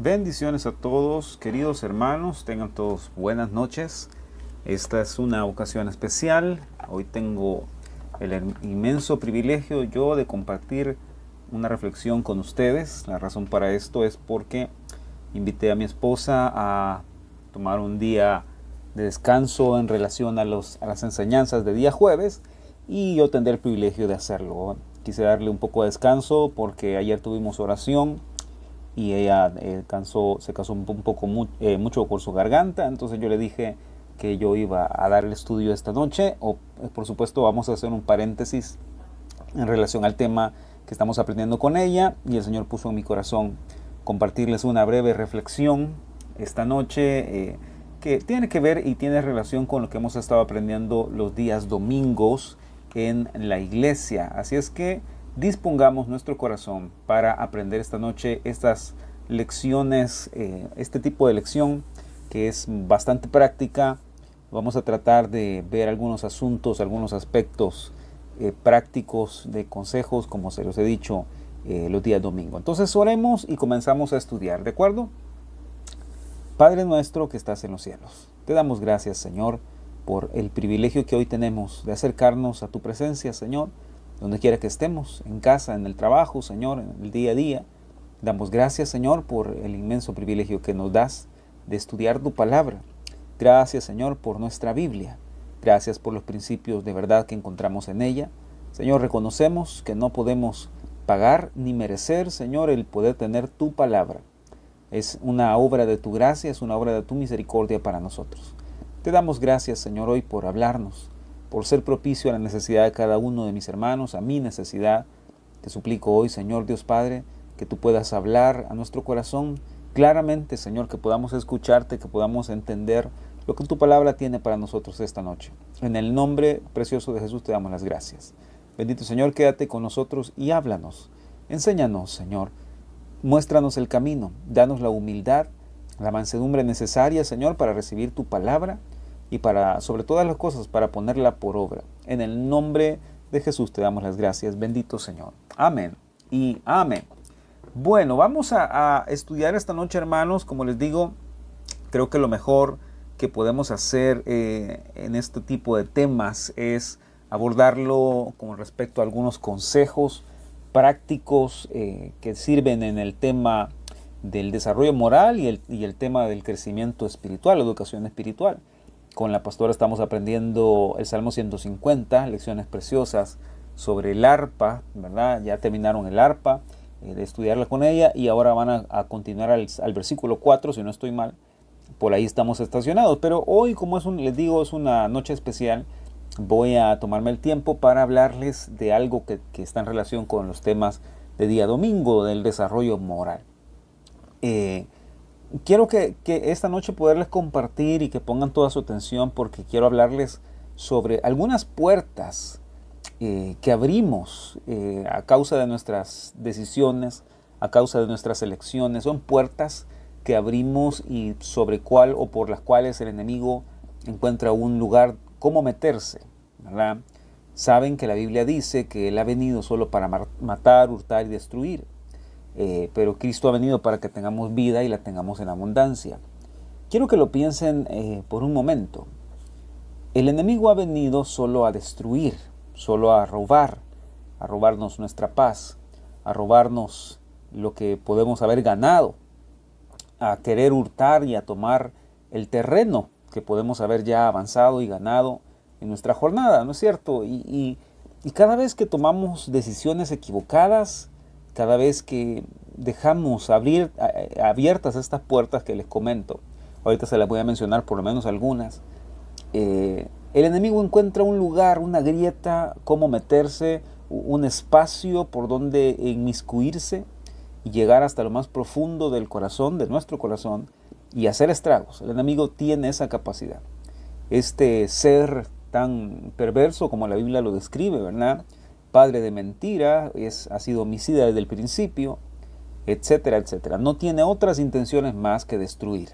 Bendiciones a todos, queridos hermanos, tengan todos buenas noches. Esta es una ocasión especial. Hoy tengo el inmenso privilegio yo de compartir una reflexión con ustedes. La razón para esto es porque invité a mi esposa a tomar un día de descanso en relación a, las enseñanzas de día jueves y yo tendré el privilegio de hacerlo. Quise darle un poco de descanso porque ayer tuvimos oración y ella eh, cansó, se casó un, poco eh, mucho por su garganta, entonces yo le dije que yo iba a dar el estudio esta noche, o eh, por supuesto vamos a hacer un paréntesis en relación al tema que estamos aprendiendo con ella, y el Señor puso en mi corazón compartirles una breve reflexión esta noche eh, que tiene que ver y tiene relación con lo que hemos estado aprendiendo los días domingos en la iglesia, así es que dispongamos nuestro corazón para aprender esta noche estas lecciones, eh, este tipo de lección que es bastante práctica. Vamos a tratar de ver algunos asuntos, algunos aspectos eh, prácticos de consejos, como se los he dicho eh, los días domingo. Entonces oremos y comenzamos a estudiar, ¿de acuerdo? Padre nuestro que estás en los cielos, te damos gracias, Señor, por el privilegio que hoy tenemos de acercarnos a tu presencia, Señor donde quiera que estemos, en casa, en el trabajo, Señor, en el día a día. Damos gracias, Señor, por el inmenso privilegio que nos das de estudiar tu palabra. Gracias, Señor, por nuestra Biblia. Gracias por los principios de verdad que encontramos en ella. Señor, reconocemos que no podemos pagar ni merecer, Señor, el poder tener tu palabra. Es una obra de tu gracia, es una obra de tu misericordia para nosotros. Te damos gracias, Señor, hoy por hablarnos por ser propicio a la necesidad de cada uno de mis hermanos, a mi necesidad. Te suplico hoy, Señor Dios Padre, que tú puedas hablar a nuestro corazón claramente, Señor, que podamos escucharte, que podamos entender lo que tu palabra tiene para nosotros esta noche. En el nombre precioso de Jesús te damos las gracias. Bendito Señor, quédate con nosotros y háblanos. Enséñanos, Señor. Muéstranos el camino. Danos la humildad, la mansedumbre necesaria, Señor, para recibir tu palabra y para, sobre todas las cosas, para ponerla por obra. En el nombre de Jesús te damos las gracias, bendito Señor. Amén y amén. Bueno, vamos a, estudiar esta noche, hermanos. Como les digo, creo que lo mejor que podemos hacer eh, en este tipo de temas es abordarlo con respecto a algunos consejos prácticos eh, que sirven en el tema del desarrollo moral y el, y el tema del crecimiento espiritual, educación espiritual. Con la pastora estamos aprendiendo el Salmo 150, lecciones preciosas sobre el arpa, ¿verdad? Ya terminaron el arpa, eh, de estudiarla con ella y ahora van a, continuar al, versículo 4, si no estoy mal. Por ahí estamos estacionados, pero hoy, como es un, les digo, es una noche especial, voy a tomarme el tiempo para hablarles de algo que, que está en relación con los temas de día domingo, del desarrollo moral. Eh, quiero que, esta noche poderles compartir y que pongan toda su atención porque quiero hablarles sobre algunas puertas eh, que abrimos eh, a causa de nuestras decisiones, a causa de nuestras elecciones. Son puertas que abrimos y sobre cuál o por las cuales el enemigo encuentra un lugar cómo meterse. Saben que la Biblia dice que Él ha venido solo para matar, hurtar y destruir. Eh, pero Cristo ha venido para que tengamos vida y la tengamos en abundancia. Quiero que lo piensen eh, por un momento. El enemigo ha venido solo a destruir, solo a robar, a robarnos nuestra paz, a robarnos lo que podemos haber ganado, a querer hurtar y a tomar el terreno que podemos haber ya avanzado y ganado en nuestra jornada, ¿no es cierto? y cada vez que tomamos decisiones equivocadas, cada vez que dejamos abrir, eh, abiertas estas puertas que les comento, ahorita se las voy a mencionar por lo menos algunas, eh, el enemigo encuentra un lugar, una grieta, cómo meterse, un espacio por donde inmiscuirse y llegar hasta lo más profundo del corazón, de nuestro corazón, y hacer estragos. El enemigo tiene esa capacidad. Este ser tan perverso como la Biblia lo describe, ¿verdad? padre de mentira, ha sido homicida desde el principio, etcétera, etcétera. No tiene otras intenciones más que destruir.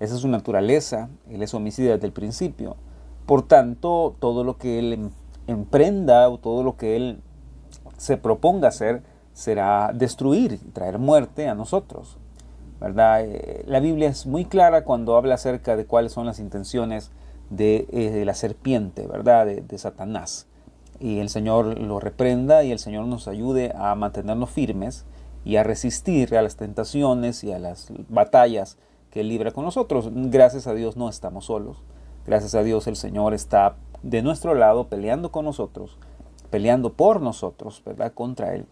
Esa es su naturaleza, él es homicida desde el principio. Por tanto, todo lo que él em, emprenda o todo lo que él se proponga hacer será destruir, traer muerte a nosotros. ¿verdad? Eh, la Biblia es muy clara cuando habla acerca de cuáles son las intenciones de, eh, la serpiente, ¿verdad? de Satanás y el Señor lo reprenda y el Señor nos ayude a mantenernos firmes y a resistir a las tentaciones y a las batallas que libra con nosotros. Gracias a Dios no estamos solos. Gracias a Dios el Señor está de nuestro lado peleando con nosotros, peleando por nosotros, ¿verdad? Contra Él.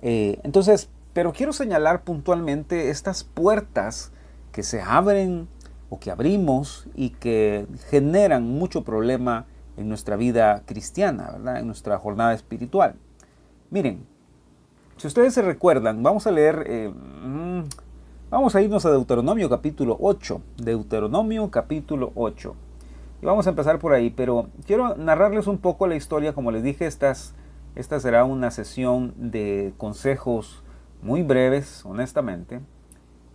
Eh, entonces, pero quiero señalar puntualmente estas puertas que se abren o que abrimos y que generan mucho problema en nuestra vida cristiana, en nuestra jornada espiritual. Miren, si ustedes se recuerdan, vamos a leer, eh, mm, vamos a irnos a Deuteronomio capítulo 8, Deuteronomio capítulo 8. Y vamos a empezar por ahí, pero quiero narrarles un poco la historia, como les dije, estas, esta será una sesión de consejos muy breves, honestamente,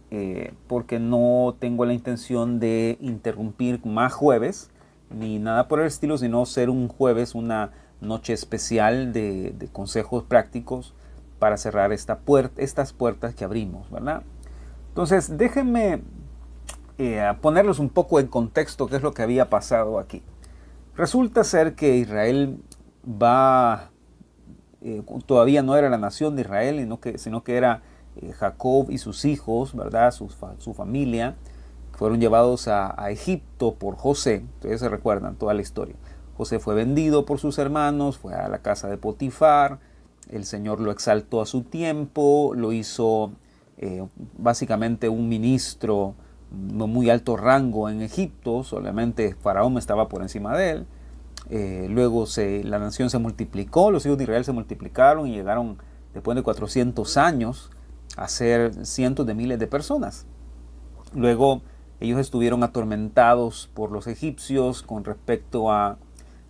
eh, porque no tengo la intención de interrumpir más jueves ni nada por el estilo, sino ser un jueves, una noche especial de, consejos prácticos para cerrar esta puerta, estas puertas que abrimos, ¿verdad? Entonces, déjenme eh, ponerlos un poco en contexto qué es lo que había pasado aquí. Resulta ser que Israel va, eh, todavía no era la nación de Israel, sino que, sino que era eh, Jacob y sus hijos, ¿verdad? Su, su familia fueron llevados a, Egipto por José. Ustedes se recuerdan toda la historia. José fue vendido por sus hermanos, fue a la casa de Potifar, el Señor lo exaltó a su tiempo, lo hizo eh, básicamente un ministro de muy alto rango en Egipto, solamente Faraón estaba por encima de él. Eh, luego se, la nación se multiplicó, los hijos de Israel se multiplicaron y llegaron después de 400 años a ser cientos de miles de personas. Luego ellos estuvieron atormentados por los egipcios con respecto a,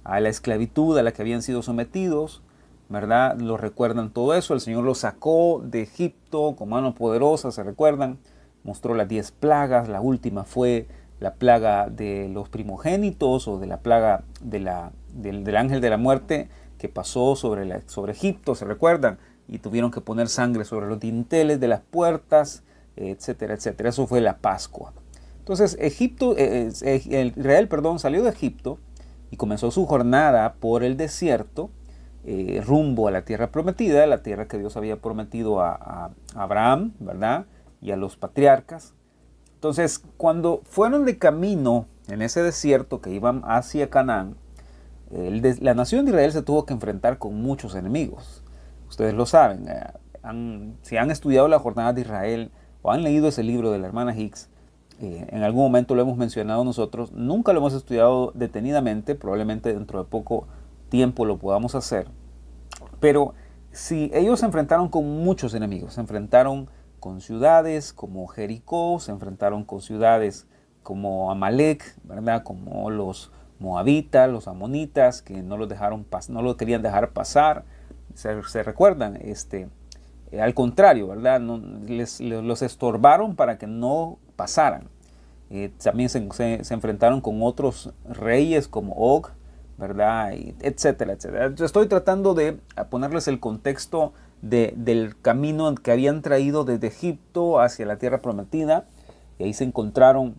la esclavitud a la que habían sido sometidos, ¿verdad? Lo recuerdan todo eso. El Señor los sacó de Egipto con mano poderosa, se recuerdan. Mostró las diez plagas. La última fue la plaga de los primogénitos o de la plaga del, ángel de la muerte que pasó sobre, sobre Egipto, se recuerdan. Y tuvieron que poner sangre sobre los dinteles de las puertas, etcétera, etcétera. Eso fue la Pascua. Entonces Egipto, eh, eh, eh, Israel perdón, salió de Egipto y comenzó su jornada por el desierto rumbo a la tierra prometida, la tierra que Dios había prometido a, Abraham, ¿verdad? Y a los patriarcas. Entonces, cuando fueron de camino en ese desierto que iban hacia Canaán, la nación de Israel se tuvo que enfrentar con muchos enemigos. Ustedes lo saben. si han estudiado la jornada de Israel o han leído ese libro de la hermana Hicks, en algún momento lo hemos mencionado nosotros, nunca lo hemos estudiado detenidamente, probablemente dentro de poco tiempo lo podamos hacer, pero si ellos se enfrentaron con muchos enemigos, se enfrentaron con ciudades como Jericó, se enfrentaron con ciudades como Amalek, ¿verdad? Como los moabitas, los amonitas, que no los dejaron no lo querían dejar pasar. Se, recuerdan, este, al contrario, ¿verdad? los estorbaron para que no pasaran. Eh, también se, enfrentaron con otros reyes como Og, ¿verdad? Y etcétera, etcétera. Estoy tratando de ponerles el contexto del camino que habían traído desde Egipto hacia la tierra prometida y ahí se encontraron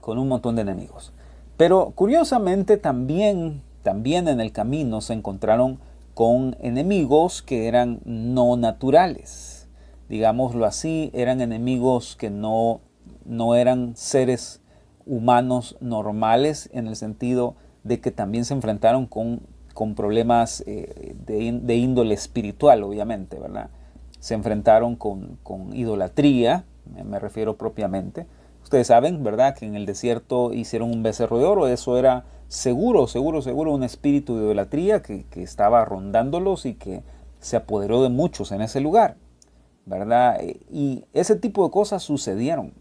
con un montón de enemigos. Pero curiosamente también, también en el camino se encontraron con enemigos que eran no naturales. Digámoslo así, eran enemigos que no no eran seres humanos normales en el sentido de que también se enfrentaron con, con problemas eh, de, índole espiritual, obviamente, ¿verdad? Se enfrentaron con, idolatría, me refiero propiamente. Ustedes saben, ¿verdad?, que en el desierto hicieron un becerro de oro, eso era seguro, seguro, seguro un espíritu de idolatría que, que estaba rondándolos y que se apoderó de muchos en ese lugar, ¿verdad? Eh, y ese tipo de cosas sucedieron,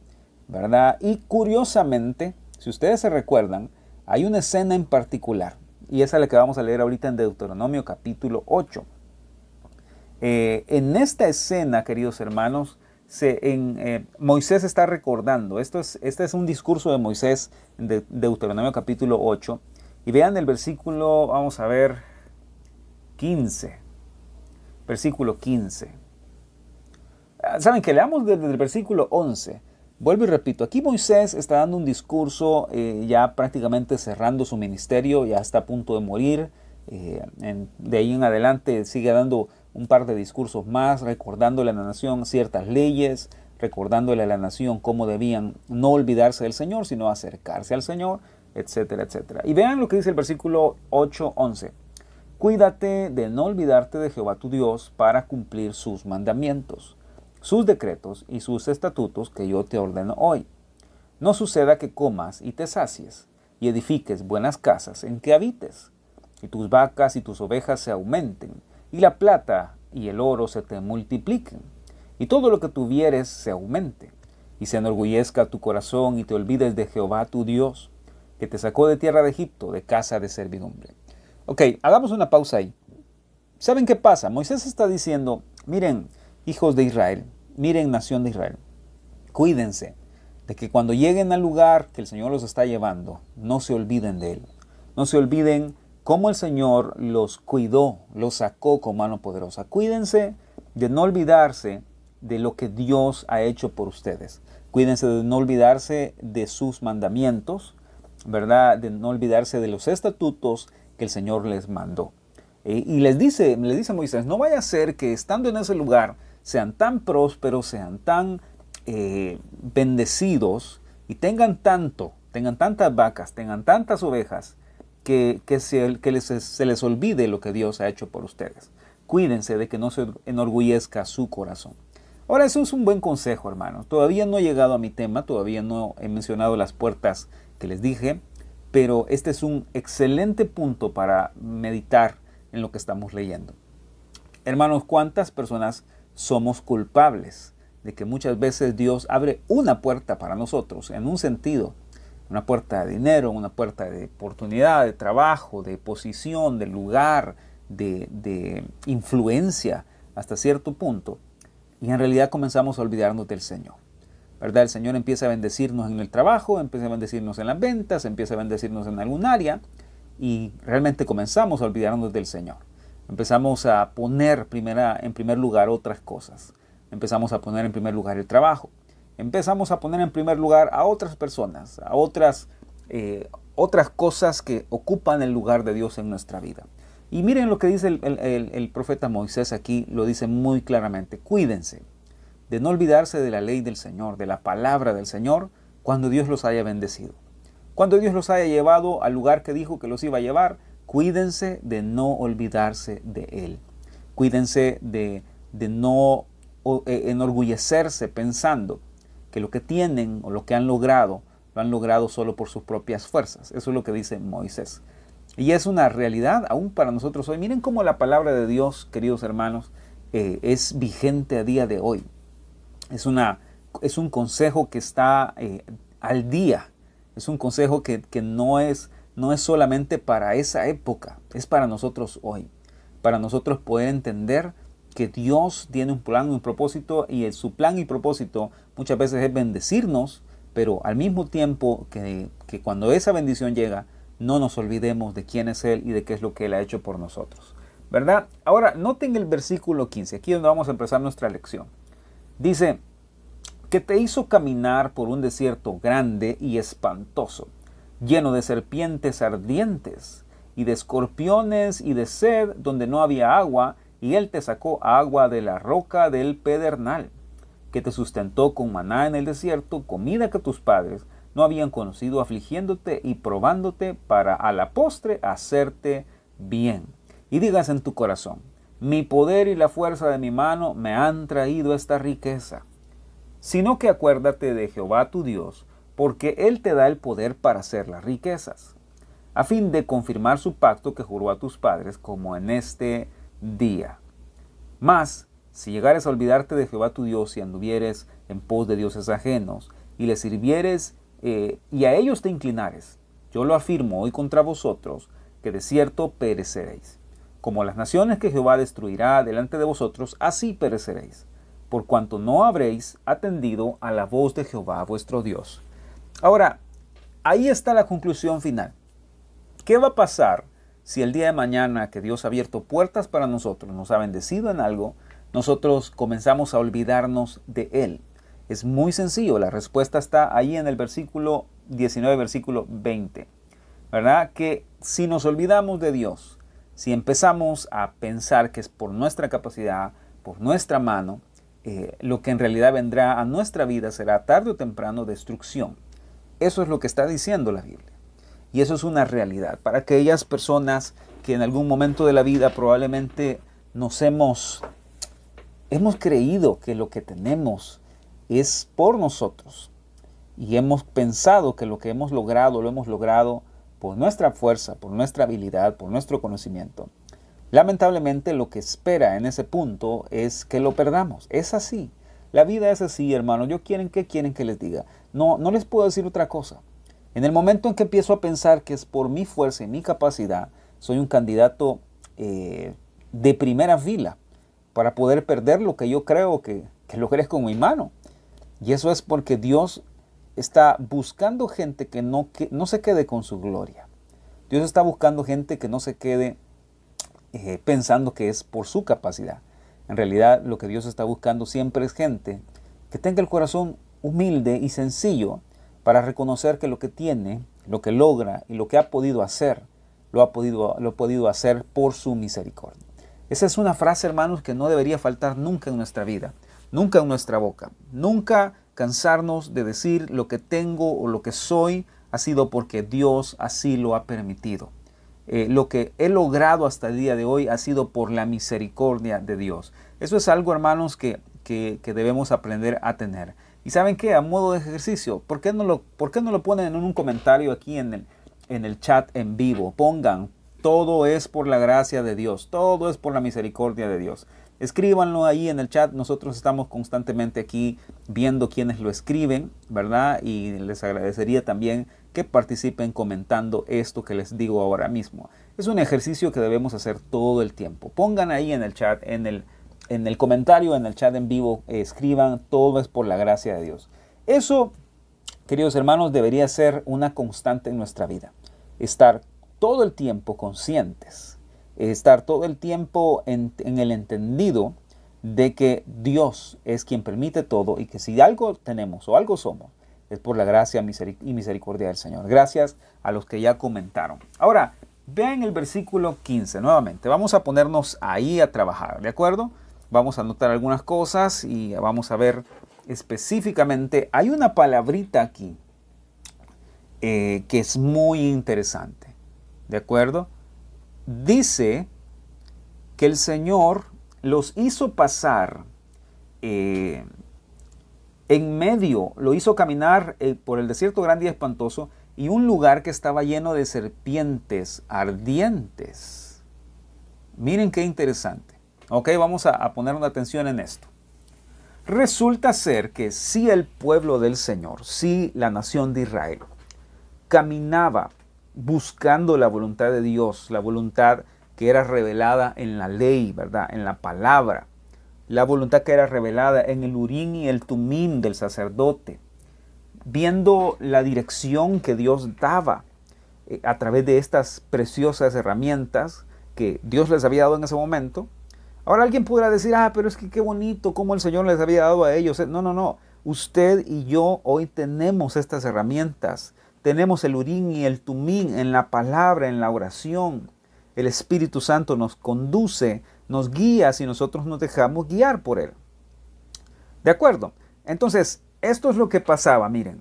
y curiosamente, si ustedes se recuerdan, hay una escena en particular, y esa es la que vamos a leer ahorita en Deuteronomio capítulo 8. Eh, en esta escena, queridos hermanos, se, en, eh, Moisés está recordando, esto este es un discurso de Moisés en Deuteronomio capítulo 8, y vean el versículo, vamos a ver, 15, versículo 15. Ah, Saben que leamos desde el versículo 11 Vuelvo y repito, aquí Moisés está dando un discurso eh, ya prácticamente cerrando su ministerio, ya está a punto de morir. Eh, de ahí en adelante sigue dando un par de discursos más, recordándole a la nación ciertas leyes, recordándole a la nación cómo debían no olvidarse del Señor, sino acercarse al Señor, etcétera, etcétera. Y vean lo que dice el versículo 8:11. Cuídate de no olvidarte de Jehová tu Dios para cumplir sus mandamientos sus decretos y sus estatutos que yo te ordeno hoy. No suceda que comas y te sacies, y edifiques buenas casas en que habites, y tus vacas y tus ovejas se aumenten, y la plata y el oro se te multipliquen, y todo lo que tuvieres se aumente, y se enorgullezca tu corazón y te olvides de Jehová tu Dios, que te sacó de tierra de Egipto, de casa de servidumbre. Ok, hagamos una pausa ahí. ¿Saben qué pasa? Moisés está diciendo, miren, hijos de Israel, miren nación de Israel, cuídense de que cuando lleguen al lugar que el Señor los está llevando, no se olviden de Él. No se olviden cómo el Señor los cuidó, los sacó con mano poderosa. Cuídense de no olvidarse de lo que Dios ha hecho por ustedes. Cuídense de no olvidarse de sus mandamientos, ¿verdad? De no olvidarse de los estatutos que el Señor les mandó. Eh, y les dice, les dice Moisés, no vaya a ser que estando en ese lugar sean tan prósperos, sean tan eh, bendecidos y tengan tanto, tengan tantas vacas, tengan tantas ovejas, que, se, les, se les olvide lo que Dios ha hecho por ustedes. Cuídense de que no se enorgullezca su corazón. Ahora, eso es un buen consejo, hermanos. Todavía no he llegado a mi tema, todavía no he mencionado las puertas que les dije, pero este es un excelente punto para meditar en lo que estamos leyendo. Hermanos, ¿cuántas personas somos culpables de que muchas veces Dios abre una puerta para nosotros, en un sentido, una puerta de dinero, una puerta de oportunidad, de trabajo, de posición, de lugar, de, de influencia hasta cierto punto, y en realidad comenzamos a olvidarnos del Señor. ¿verdad? El Señor empieza a bendecirnos en el trabajo, empieza a bendecirnos en las ventas, empieza a bendecirnos en algún área y realmente comenzamos a olvidarnos del Señor. Empezamos a poner primera, en primer lugar otras cosas. Empezamos a poner en primer lugar el trabajo. Empezamos a poner en primer lugar a otras personas, a otras, eh, otras cosas que ocupan el lugar de Dios en nuestra vida. Y miren lo que dice el, el profeta Moisés aquí, lo dice muy claramente. Cuídense de no olvidarse de la ley del Señor, de la palabra del Señor, cuando Dios los haya bendecido. Cuando Dios los haya llevado al lugar que dijo que los iba a llevar, cuídense de no olvidarse de Él. Cuídense de, no e, enorgullecerse pensando que lo que tienen o lo que han logrado lo han logrado solo por sus propias fuerzas. Eso es lo que dice Moisés. Y es una realidad aún para nosotros hoy. Miren cómo la palabra de Dios, queridos hermanos, eh, es vigente a día de hoy. Es, una, es un consejo que está eh, al día. Es un consejo que, que no es no es solamente para esa época, es para nosotros hoy, para nosotros poder entender que Dios tiene un plan y un propósito y su plan y propósito muchas veces es bendecirnos, pero al mismo tiempo que, cuando esa bendición llega, no nos olvidemos de quién es Él y de qué es lo que Él ha hecho por nosotros. ¿Verdad? Ahora, noten el versículo 15, aquí donde vamos a empezar nuestra lección. Dice, que te hizo caminar por un desierto grande y espantoso lleno de serpientes ardientes y de escorpiones y de sed donde no había agua, y él te sacó agua de la roca del pedernal, que te sustentó con maná en el desierto, comida que tus padres no habían conocido, afligiéndote y probándote para a la postre hacerte bien. Y digas en tu corazón, mi poder y la fuerza de mi mano me han traído esta riqueza, sino que acuérdate de Jehová tu Dios, porque Él te da el poder para hacer las riquezas, a fin de confirmar su pacto que juró a tus padres como en este día. Mas, si llegares a olvidarte de Jehová tu Dios y anduvieres en pos de dioses ajenos, y le sirvieres eh, y a ellos te inclinares, yo lo afirmo hoy contra vosotros, que de cierto pereceréis. Como las naciones que Jehová destruirá delante de vosotros, así pereceréis, por cuanto no habréis atendido a la voz de Jehová vuestro Dios Ahora, ahí está la conclusión final. ¿Qué va a pasar si el día de mañana que Dios ha abierto puertas para nosotros, nos ha bendecido en algo, nosotros comenzamos a olvidarnos de Él? Es muy sencillo, la respuesta está ahí en el versículo 19, versículo 20. ¿Verdad? Que si nos olvidamos de Dios, si empezamos a pensar que es por nuestra capacidad, por nuestra mano, eh, lo que en realidad vendrá a nuestra vida será tarde o temprano destrucción. Eso es lo que está diciendo la Biblia. Y eso es una realidad. Para aquellas personas que en algún momento de la vida probablemente nos hemos, hemos creído que lo que tenemos es por nosotros. Y hemos pensado que lo que hemos logrado lo hemos logrado por nuestra fuerza, por nuestra habilidad, por nuestro conocimiento. Lamentablemente lo que espera en ese punto es que lo perdamos. Es así. La vida es así, hermano. Yo quieren qué? quieren que les diga. No, no les puedo decir otra cosa. En el momento en que empiezo a pensar que es por mi fuerza y mi capacidad, soy un candidato eh, de primera fila para poder perder lo que yo creo que, que crees con mi mano. Y eso es porque Dios está buscando gente que no, que no se quede con su gloria. Dios está buscando gente que no se quede eh, pensando que es por su capacidad. En realidad lo que Dios está buscando siempre es gente que tenga el corazón humilde y sencillo para reconocer que lo que tiene, lo que logra y lo que ha podido hacer, lo ha podido, lo podido hacer por su misericordia. Esa es una frase, hermanos, que no debería faltar nunca en nuestra vida, nunca en nuestra boca, nunca cansarnos de decir lo que tengo o lo que soy ha sido porque Dios así lo ha permitido. Eh, lo que he logrado hasta el día de hoy ha sido por la misericordia de Dios. Eso es algo, hermanos, que, que, que debemos aprender a tener. ¿Y saben qué? A modo de ejercicio, ¿por qué no lo, no lo ponen en un comentario aquí en el, en el chat en vivo? Pongan, todo es por la gracia de Dios, todo es por la misericordia de Dios. Escríbanlo ahí en el chat, nosotros estamos constantemente aquí viendo quienes lo escriben, ¿verdad? Y les agradecería también que participen comentando esto que les digo ahora mismo. Es un ejercicio que debemos hacer todo el tiempo. Pongan ahí en el chat, en el en el comentario, en el chat en vivo, eh, escriban, todo es por la gracia de Dios. Eso, queridos hermanos, debería ser una constante en nuestra vida. Estar todo el tiempo conscientes, estar todo el tiempo en el entendido de que Dios es quien permite todo y que si algo tenemos o algo somos, es por la gracia y misericordia del Señor. Gracias a los que ya comentaron. Ahora, vean el versículo 15 nuevamente. Vamos a ponernos ahí a trabajar, ¿de acuerdo? vamos a anotar algunas cosas y vamos a ver específicamente. Hay una palabrita aquí eh, que es muy interesante. ¿De acuerdo? Dice que el Señor los hizo pasar eh, en medio, lo hizo caminar eh, por el desierto grande y espantoso y un lugar que estaba lleno de serpientes ardientes. Miren qué interesante. Ok, vamos a, poner una atención en esto. Resulta ser que si el pueblo del Señor, si la nación de Israel, caminaba buscando la voluntad de Dios, la voluntad que era revelada en la ley, ¿verdad? En la palabra, la voluntad que era revelada en el urín y el tumín del sacerdote, viendo la dirección que Dios daba eh, a través de estas preciosas herramientas que Dios les había dado en ese momento, Ahora alguien podrá decir, ah, pero es que qué bonito cómo el Señor les había dado a ellos. ¿eh? No, no, no. Usted y yo hoy tenemos estas herramientas. Tenemos el urín y el tumín en la palabra, en la oración. El Espíritu Santo nos conduce, nos guía si nosotros nos dejamos guiar por Él. De acuerdo. Entonces, esto es lo que pasaba, miren.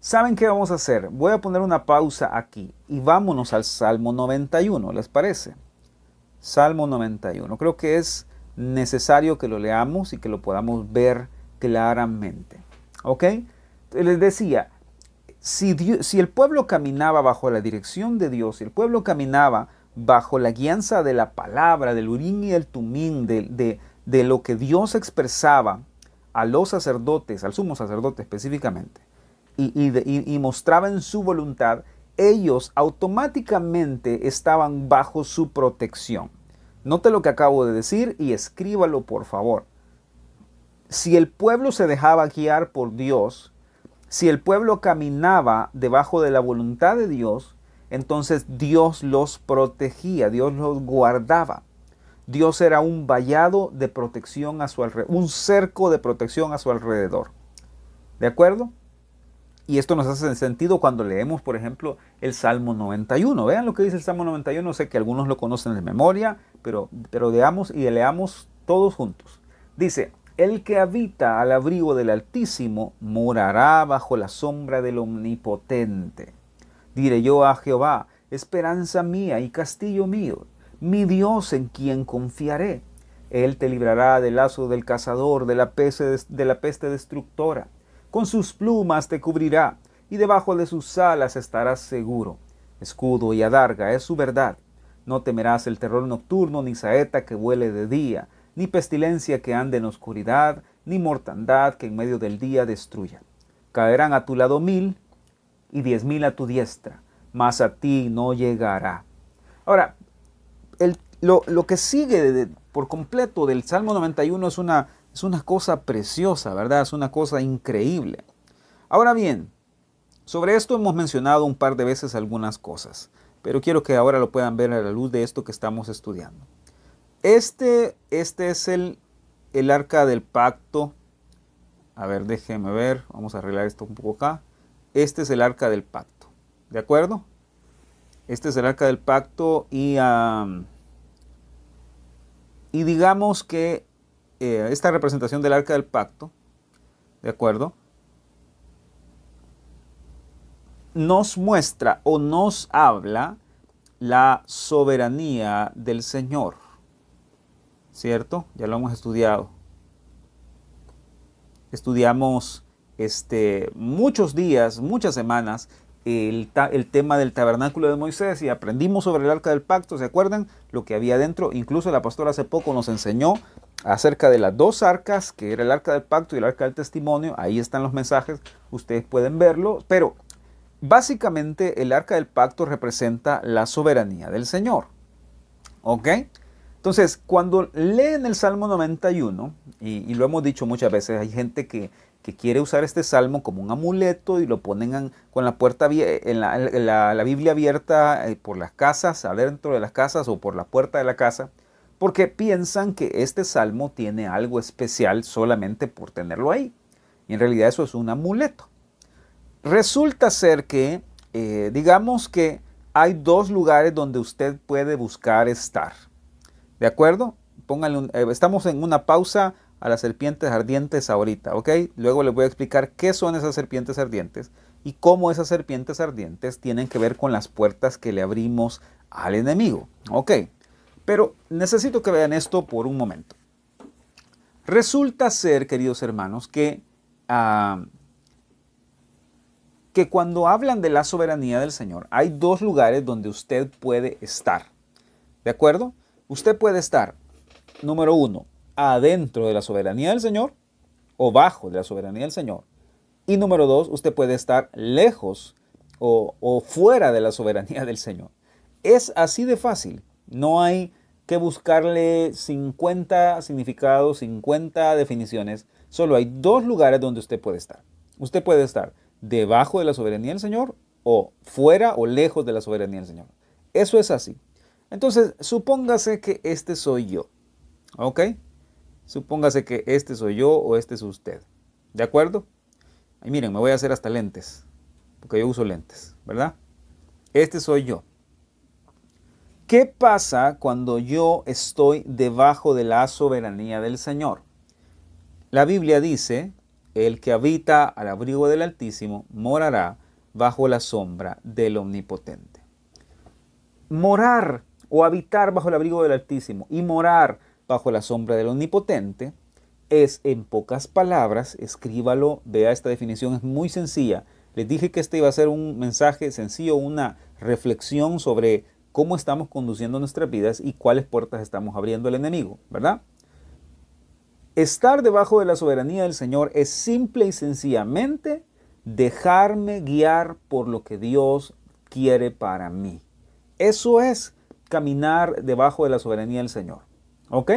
¿Saben qué vamos a hacer? Voy a poner una pausa aquí y vámonos al Salmo 91, ¿les parece? Salmo 91. Creo que es necesario que lo leamos y que lo podamos ver claramente. ¿Ok? Les decía, si, el pueblo caminaba bajo la dirección de Dios, si el pueblo caminaba bajo la guianza de la palabra, del urín y el tumín, de, lo que Dios expresaba a los sacerdotes, al sumo sacerdote específicamente, y, mostraba en su voluntad, ellos automáticamente estaban bajo su protección. Note lo que acabo de decir y escríbalo por favor. Si el pueblo se dejaba guiar por Dios, si el pueblo caminaba debajo de la voluntad de Dios, entonces Dios los protegía, Dios los guardaba. Dios era un vallado de protección a su alrededor, un cerco de protección a su alrededor. ¿De acuerdo? Y esto nos hace sentido cuando leemos, por ejemplo, el Salmo 91. Vean lo que dice el Salmo 91. Sé que algunos lo conocen de memoria, pero, pero leamos y leamos todos juntos. Dice, el que habita al abrigo del Altísimo morará bajo la sombra del Omnipotente. Diré yo a Jehová, esperanza mía y castillo mío, mi Dios en quien confiaré. Él te librará del lazo del cazador, de la, peste, de la peste destructora. Con sus plumas te cubrirá, y debajo de sus alas estarás seguro. Escudo y adarga es su verdad. No temerás el terror nocturno, ni saeta que vuele de día, ni pestilencia que ande en oscuridad, ni mortandad que en medio del día destruya. Caerán a tu lado mil y diez mil a tu diestra, mas a ti no llegará. Ahora, lo, que sigue por completo del Salmo 91 es una es una cosa preciosa, ¿verdad? Es una cosa increíble. Ahora bien, sobre esto hemos mencionado un par de veces algunas cosas, pero quiero que ahora lo puedan ver a la luz de esto que estamos estudiando. Este, este es el, el arca del pacto. A ver, déjenme ver, vamos a arreglar esto un poco acá. Este es el arca del pacto, ¿de acuerdo? Este es el arca del pacto y, y digamos que eh, esta representación del arca del pacto, ¿de acuerdo? Nos muestra o nos habla la soberanía del Señor, ¿cierto? Ya lo hemos estudiado. Estudiamos este, muchos días, muchas semanas, el, el, tema del tabernáculo de Moisés y aprendimos sobre el arca del pacto, ¿se acuerdan? Lo que había dentro, incluso la pastora hace poco nos enseñó acerca de las dos arcas, que era el arca del pacto y el arca del testimonio. Ahí están los mensajes, ustedes pueden verlo. Pero básicamente el arca del pacto representa la soberanía del Señor. ¿Ok? Entonces, cuando leen el Salmo 91, y, lo hemos dicho muchas veces, hay gente que, quiere usar este salmo como un amuleto y lo ponen con la puerta la Biblia abierta eh, por las casas, adentro de las casas o por la puerta de la casa porque piensan que este salmo tiene algo especial solamente por tenerlo ahí. Y en realidad eso es un amuleto. Resulta ser que, eh, digamos que hay dos lugares donde usted puede buscar estar. ¿De acuerdo? Eh, estamos en una pausa a las serpientes ardientes ahorita, ¿ok? Luego les voy a explicar qué son esas serpientes ardientes y cómo esas serpientes ardientes tienen que ver con las puertas que le abrimos al enemigo. Ok, pero necesito que vean esto por un momento. Resulta ser, queridos hermanos, que, ah, que cuando hablan de la soberanía del Señor, hay dos lugares donde usted puede estar. ¿De acuerdo? Usted puede estar, número uno, adentro de la soberanía del Señor o bajo de la soberanía del Señor. Y número dos, usted puede estar lejos o, o fuera de la soberanía del Señor. Es así de fácil. No hay que buscarle 50 significados, 50 definiciones. Solo hay dos lugares donde usted puede estar. Usted puede estar debajo de la soberanía del Señor o fuera o lejos de la soberanía del Señor. Eso es así. Entonces, supóngase que este soy yo. ¿Ok? Supóngase que este soy yo o este es usted. ¿De acuerdo? Y miren, me voy a hacer hasta lentes. Porque yo uso lentes, ¿verdad? Este soy yo. ¿Qué pasa cuando yo estoy debajo de la soberanía del Señor? La Biblia dice, el que habita al abrigo del Altísimo morará bajo la sombra del Omnipotente. Morar o habitar bajo el abrigo del Altísimo y morar bajo la sombra del Omnipotente es, en pocas palabras, escríbalo, vea esta definición, es muy sencilla. Les dije que este iba a ser un mensaje sencillo, una reflexión sobre cómo estamos conduciendo nuestras vidas y cuáles puertas estamos abriendo al enemigo, ¿verdad? Estar debajo de la soberanía del Señor es simple y sencillamente dejarme guiar por lo que Dios quiere para mí. Eso es caminar debajo de la soberanía del Señor. ¿Ok?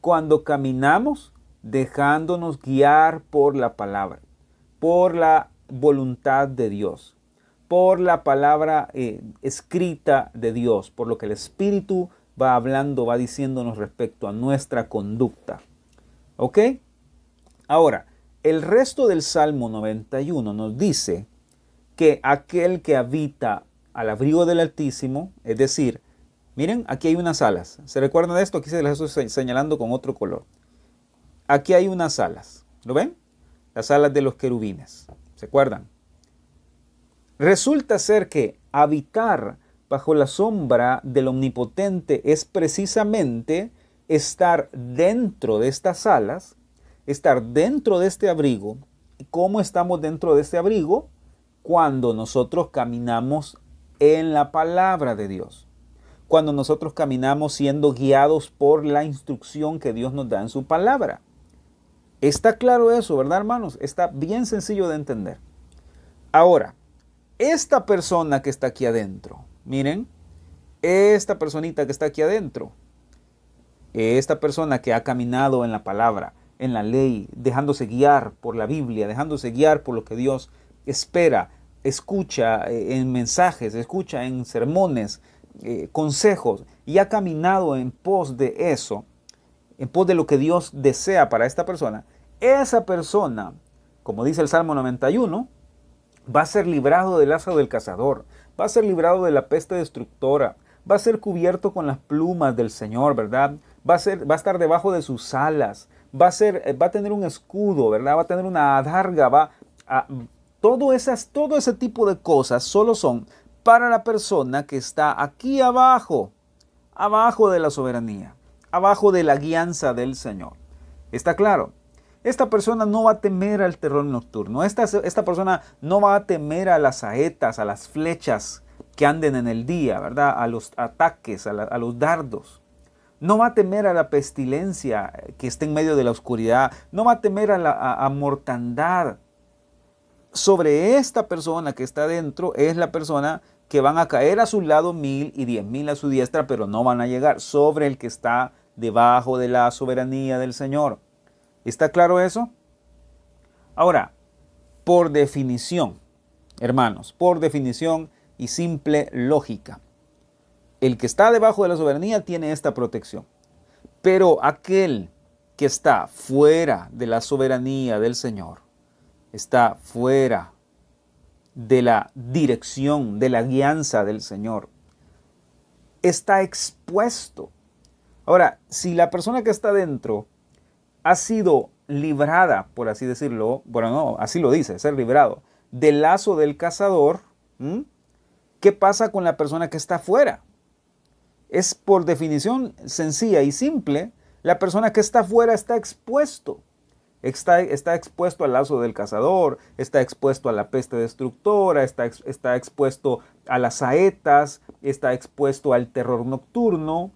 Cuando caminamos dejándonos guiar por la palabra, por la voluntad de Dios por la palabra eh, escrita de Dios, por lo que el Espíritu va hablando, va diciéndonos respecto a nuestra conducta. ¿Ok? Ahora, el resto del Salmo 91 nos dice que aquel que habita al abrigo del Altísimo, es decir, miren, aquí hay unas alas. ¿Se recuerdan de esto? Aquí se las estoy señalando con otro color. Aquí hay unas alas. ¿Lo ven? Las alas de los querubines. ¿Se acuerdan? Resulta ser que habitar bajo la sombra del Omnipotente es precisamente estar dentro de estas alas, estar dentro de este abrigo. ¿Cómo estamos dentro de este abrigo? Cuando nosotros caminamos en la palabra de Dios. Cuando nosotros caminamos siendo guiados por la instrucción que Dios nos da en su palabra. Está claro eso, ¿verdad, hermanos? Está bien sencillo de entender. Ahora, esta persona que está aquí adentro, miren, esta personita que está aquí adentro, esta persona que ha caminado en la palabra, en la ley, dejándose guiar por la Biblia, dejándose guiar por lo que Dios espera, escucha eh, en mensajes, escucha en sermones, eh, consejos y ha caminado en pos de eso, en pos de lo que Dios desea para esta persona, esa persona, como dice el Salmo 91, va a ser librado del lazo del cazador, va a ser librado de la peste destructora, va a ser cubierto con las plumas del Señor, ¿verdad? Va a, ser, va a estar debajo de sus alas, va a, ser, eh, va a tener un escudo, ¿verdad? Va a tener una adarga, va a... Todo, esas, todo ese tipo de cosas solo son para la persona que está aquí abajo, abajo de la soberanía, abajo de la guianza del Señor. ¿Está claro? Esta persona no va a temer al terror nocturno, esta, esta persona no va a temer a las saetas, a las flechas que anden en el día, ¿verdad? A los ataques, a, los dardos. No va a temer a la pestilencia que esté en medio de la oscuridad. No va a temer a la mortandad. Sobre esta persona que está dentro es la persona que van a caer a su lado mil y diez mil a su diestra, pero no van a llegar sobre el que está debajo de la soberanía del Señor. ¿Está claro eso? Ahora, por definición, hermanos, por definición y simple lógica, el que está debajo de la soberanía tiene esta protección. Pero aquel que está fuera de la soberanía del Señor, está fuera de la dirección, de la guianza del Señor, está expuesto. Ahora, si la persona que está dentro ha sido librada, por así decirlo, bueno, no, así lo dice, ser librado, del lazo del cazador, ¿qué pasa con la persona que está fuera? Es por definición sencilla y simple, la persona que está fuera está expuesto. Está, expuesto al lazo del cazador, está expuesto a la peste destructora, está, está expuesto a las saetas, está expuesto al terror nocturno,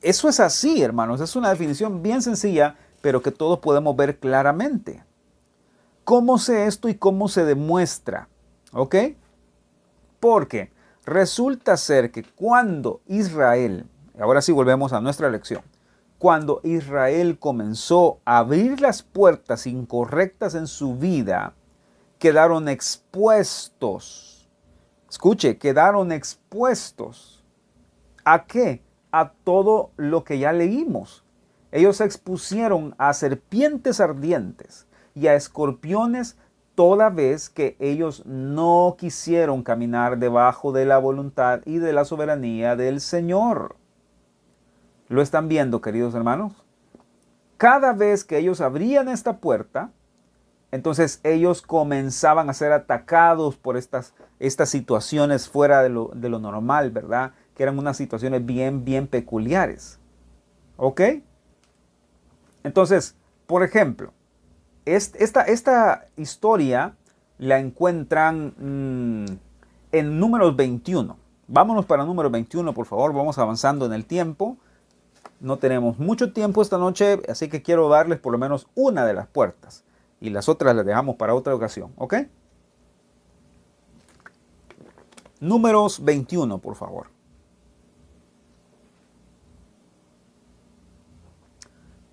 eso es así, hermanos. Es una definición bien sencilla, pero que todos podemos ver claramente. ¿Cómo sé esto y cómo se demuestra? ¿Ok? Porque resulta ser que cuando Israel, ahora sí volvemos a nuestra lección, cuando Israel comenzó a abrir las puertas incorrectas en su vida, quedaron expuestos. Escuche, quedaron expuestos. ¿A qué? a todo lo que ya leímos. Ellos se expusieron a serpientes ardientes y a escorpiones toda vez que ellos no quisieron caminar debajo de la voluntad y de la soberanía del Señor. ¿Lo están viendo, queridos hermanos? Cada vez que ellos abrían esta puerta, entonces ellos comenzaban a ser atacados por estas, estas situaciones fuera de lo, de lo normal, ¿verdad? que eran unas situaciones bien, bien peculiares. ¿Ok? Entonces, por ejemplo, esta, esta historia la encuentran mm, en números 21. Vámonos para número 21, por favor, vamos avanzando en el tiempo. No tenemos mucho tiempo esta noche, así que quiero darles por lo menos una de las puertas y las otras las dejamos para otra ocasión, ¿ok? Números 21, por favor.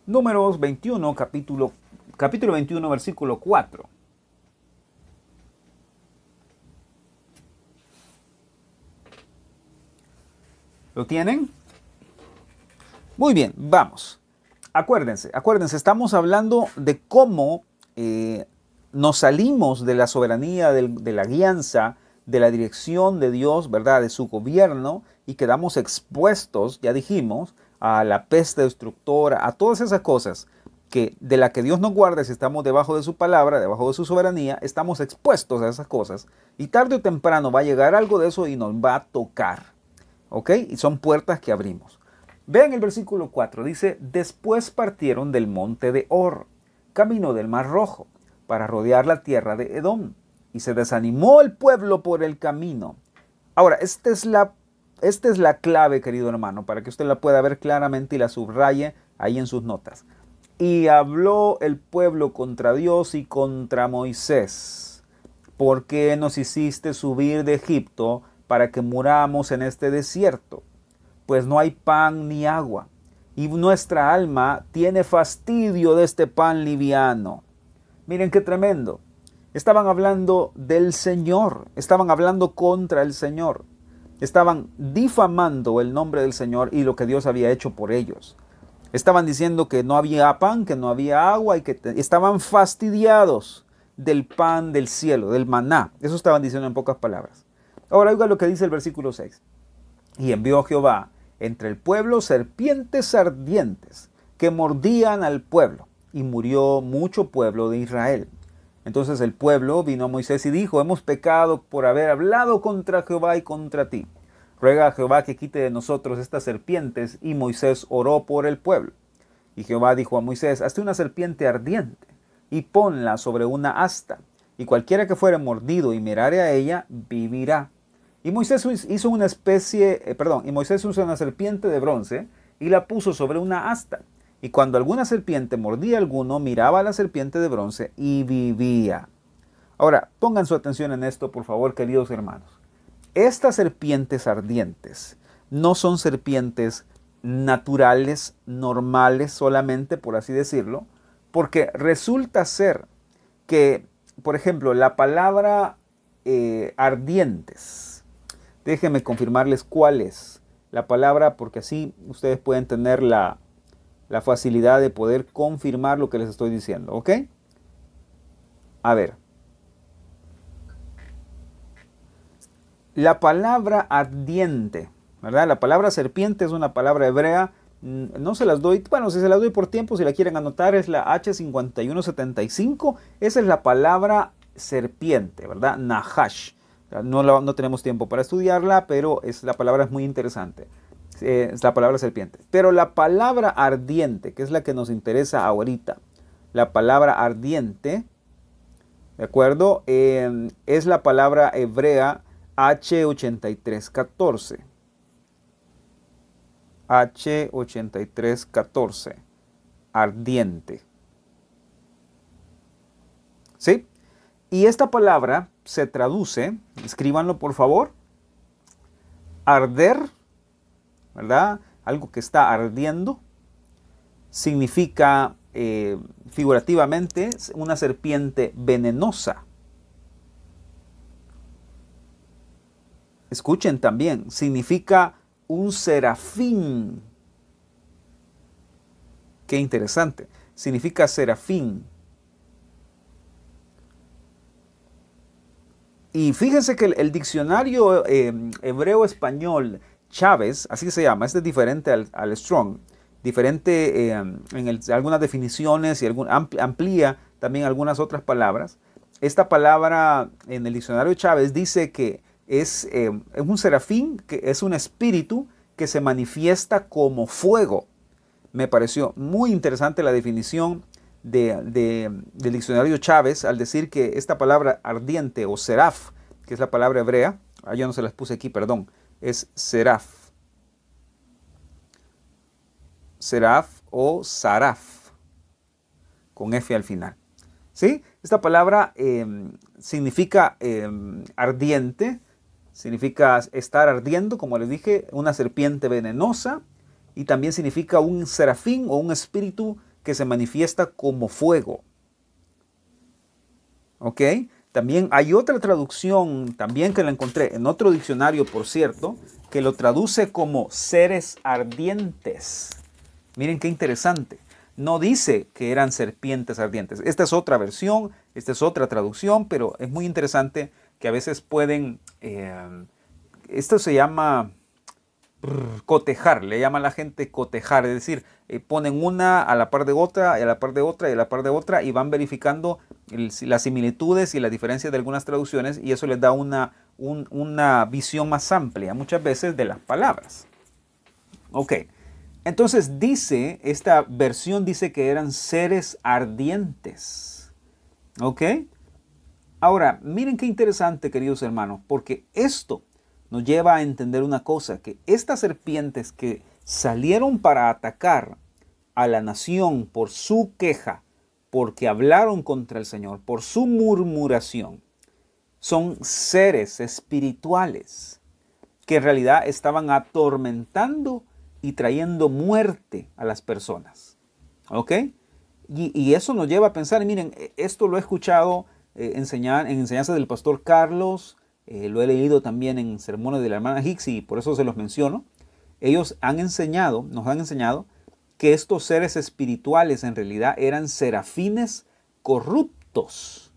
Números 21, capítulo, capítulo 21, versículo 4. ¿Lo tienen? Muy bien, vamos. Acuérdense, acuérdense, estamos hablando de cómo eh, nos salimos de la soberanía, de, de la guianza, de la dirección de Dios, ¿verdad? De su gobierno y quedamos expuestos, ya dijimos, a la peste destructora, a todas esas cosas que de la que Dios nos guarda si estamos debajo de su palabra, debajo de su soberanía, estamos expuestos a esas cosas y tarde o temprano va a llegar algo de eso y nos va a tocar. ¿Ok? Y son puertas que abrimos. Vean el versículo 4, dice, después partieron del monte de Or, camino del Mar Rojo, para rodear la tierra de Edom, y se desanimó el pueblo por el camino. Ahora, esta es la esta es la clave, querido hermano, para que usted la pueda ver claramente y la subraye ahí en sus notas. Y habló el pueblo contra Dios y contra Moisés. ¿Por qué nos hiciste subir de Egipto para que muramos en este desierto? Pues no hay pan ni agua, y nuestra alma tiene fastidio de este pan liviano. Miren qué tremendo. Estaban hablando del Señor, estaban hablando contra el Señor. Estaban difamando el nombre del Señor y lo que Dios había hecho por ellos. Estaban diciendo que no había pan, que no había agua y que estaban fastidiados del pan del cielo, del maná. Eso estaban diciendo en pocas palabras. Ahora oiga lo que dice el versículo 6. Y envió Jehová entre el pueblo serpientes ardientes que mordían al pueblo, y murió mucho pueblo de Israel. Entonces el pueblo vino a Moisés y dijo, hemos pecado por haber hablado contra Jehová y contra ti. Ruega a Jehová que quite de nosotros estas serpientes. Y Moisés oró por el pueblo. Y Jehová dijo a Moisés, hazte una serpiente ardiente y ponla sobre una asta, y cualquiera que fuere mordido y mirare a ella, vivirá. Y Moisés hizo una especie, eh, perdón, y Moisés hizo una serpiente de bronce y la puso sobre una asta. Y cuando alguna serpiente mordía a alguno, miraba a la serpiente de bronce y vivía. Ahora, pongan su atención en esto, por favor, queridos hermanos. Estas serpientes ardientes no son serpientes naturales, normales solamente, por así decirlo, porque resulta ser que, por ejemplo, la palabra eh, ardientes, déjenme confirmarles cuál es la palabra, porque así ustedes pueden tener la, la facilidad de poder confirmar lo que les estoy diciendo, ¿ok? A ver. La palabra ardiente, ¿verdad? La palabra serpiente es una palabra hebrea. Mm, no se las doy, bueno, si se las doy por tiempo, si la quieren anotar, es la H5175. Esa es la palabra serpiente, ¿verdad? Nahash. No, no tenemos tiempo para estudiarla, pero es, la palabra es muy interesante. Eh, es la palabra serpiente. Pero la palabra ardiente, que es la que nos interesa ahorita, la palabra ardiente, ¿de acuerdo? Eh, es la palabra hebrea H8314. H8314. Ardiente. ¿Sí? Y esta palabra se traduce, escríbanlo por favor, arder ¿verdad? Algo que está ardiendo. Significa eh, figurativamente una serpiente venenosa. Escuchen también, significa un serafín. Qué interesante. Significa serafín. Y fíjense que el, diccionario eh, hebreo-español Chávez, así se llama, este es diferente al, Strong, diferente em, en algunas definiciones y amplía también algunas otras palabras. Esta palabra en el diccionario Chávez dice que em, es, un serafín, que es un espíritu que se manifiesta como fuego. Me pareció muy interesante la definición del diccionario Chávez al decir que esta palabra ardiente o seraf, que es la palabra hebrea, ah, yo no se las puse aquí, perdón, es Seraf. Seraf o Saraf, con F al final. ¿Sí? Esta palabra em, significa em, ardiente, significa estar ardiendo, como les dije, una serpiente venenosa, y también significa un serafín o un espíritu que se manifiesta como fuego. ¿Ok? También hay otra traducción, también que la encontré en otro diccionario, por cierto, que lo traduce como seres ardientes. Miren qué interesante. No dice que eran serpientes ardientes. Esta es otra versión, esta es otra traducción, pero es muy interesante que a veces pueden... Eh, esto se llama cotejar, le llaman la gente cotejar, es decir, eh, ponen una a la par de otra, y a la par de otra, y a la par de otra, y van verificando las similitudes y las diferencias de algunas traducciones, y eso les da una, una visión más amplia muchas veces de las palabras. Ok, entonces dice, esta versión dice que eran seres ardientes. Ok, ahora miren qué interesante, queridos hermanos, porque esto nos lleva a entender una cosa, que estas serpientes que salieron para atacar a la nación por su queja, porque hablaron contra el Señor, por su murmuración, son seres espirituales que en realidad estaban atormentando y trayendo muerte a las personas. ¿Ok? Y, eso nos lleva a pensar, miren, e-, esto lo he escuchado eh, enseñar, en enseñanza del pastor Carlos, eh, lo he leído también en sermones de la hermana Hicks y por eso se los menciono, ellos han enseñado, nos han enseñado que estos seres espirituales en realidad eran serafines corruptos.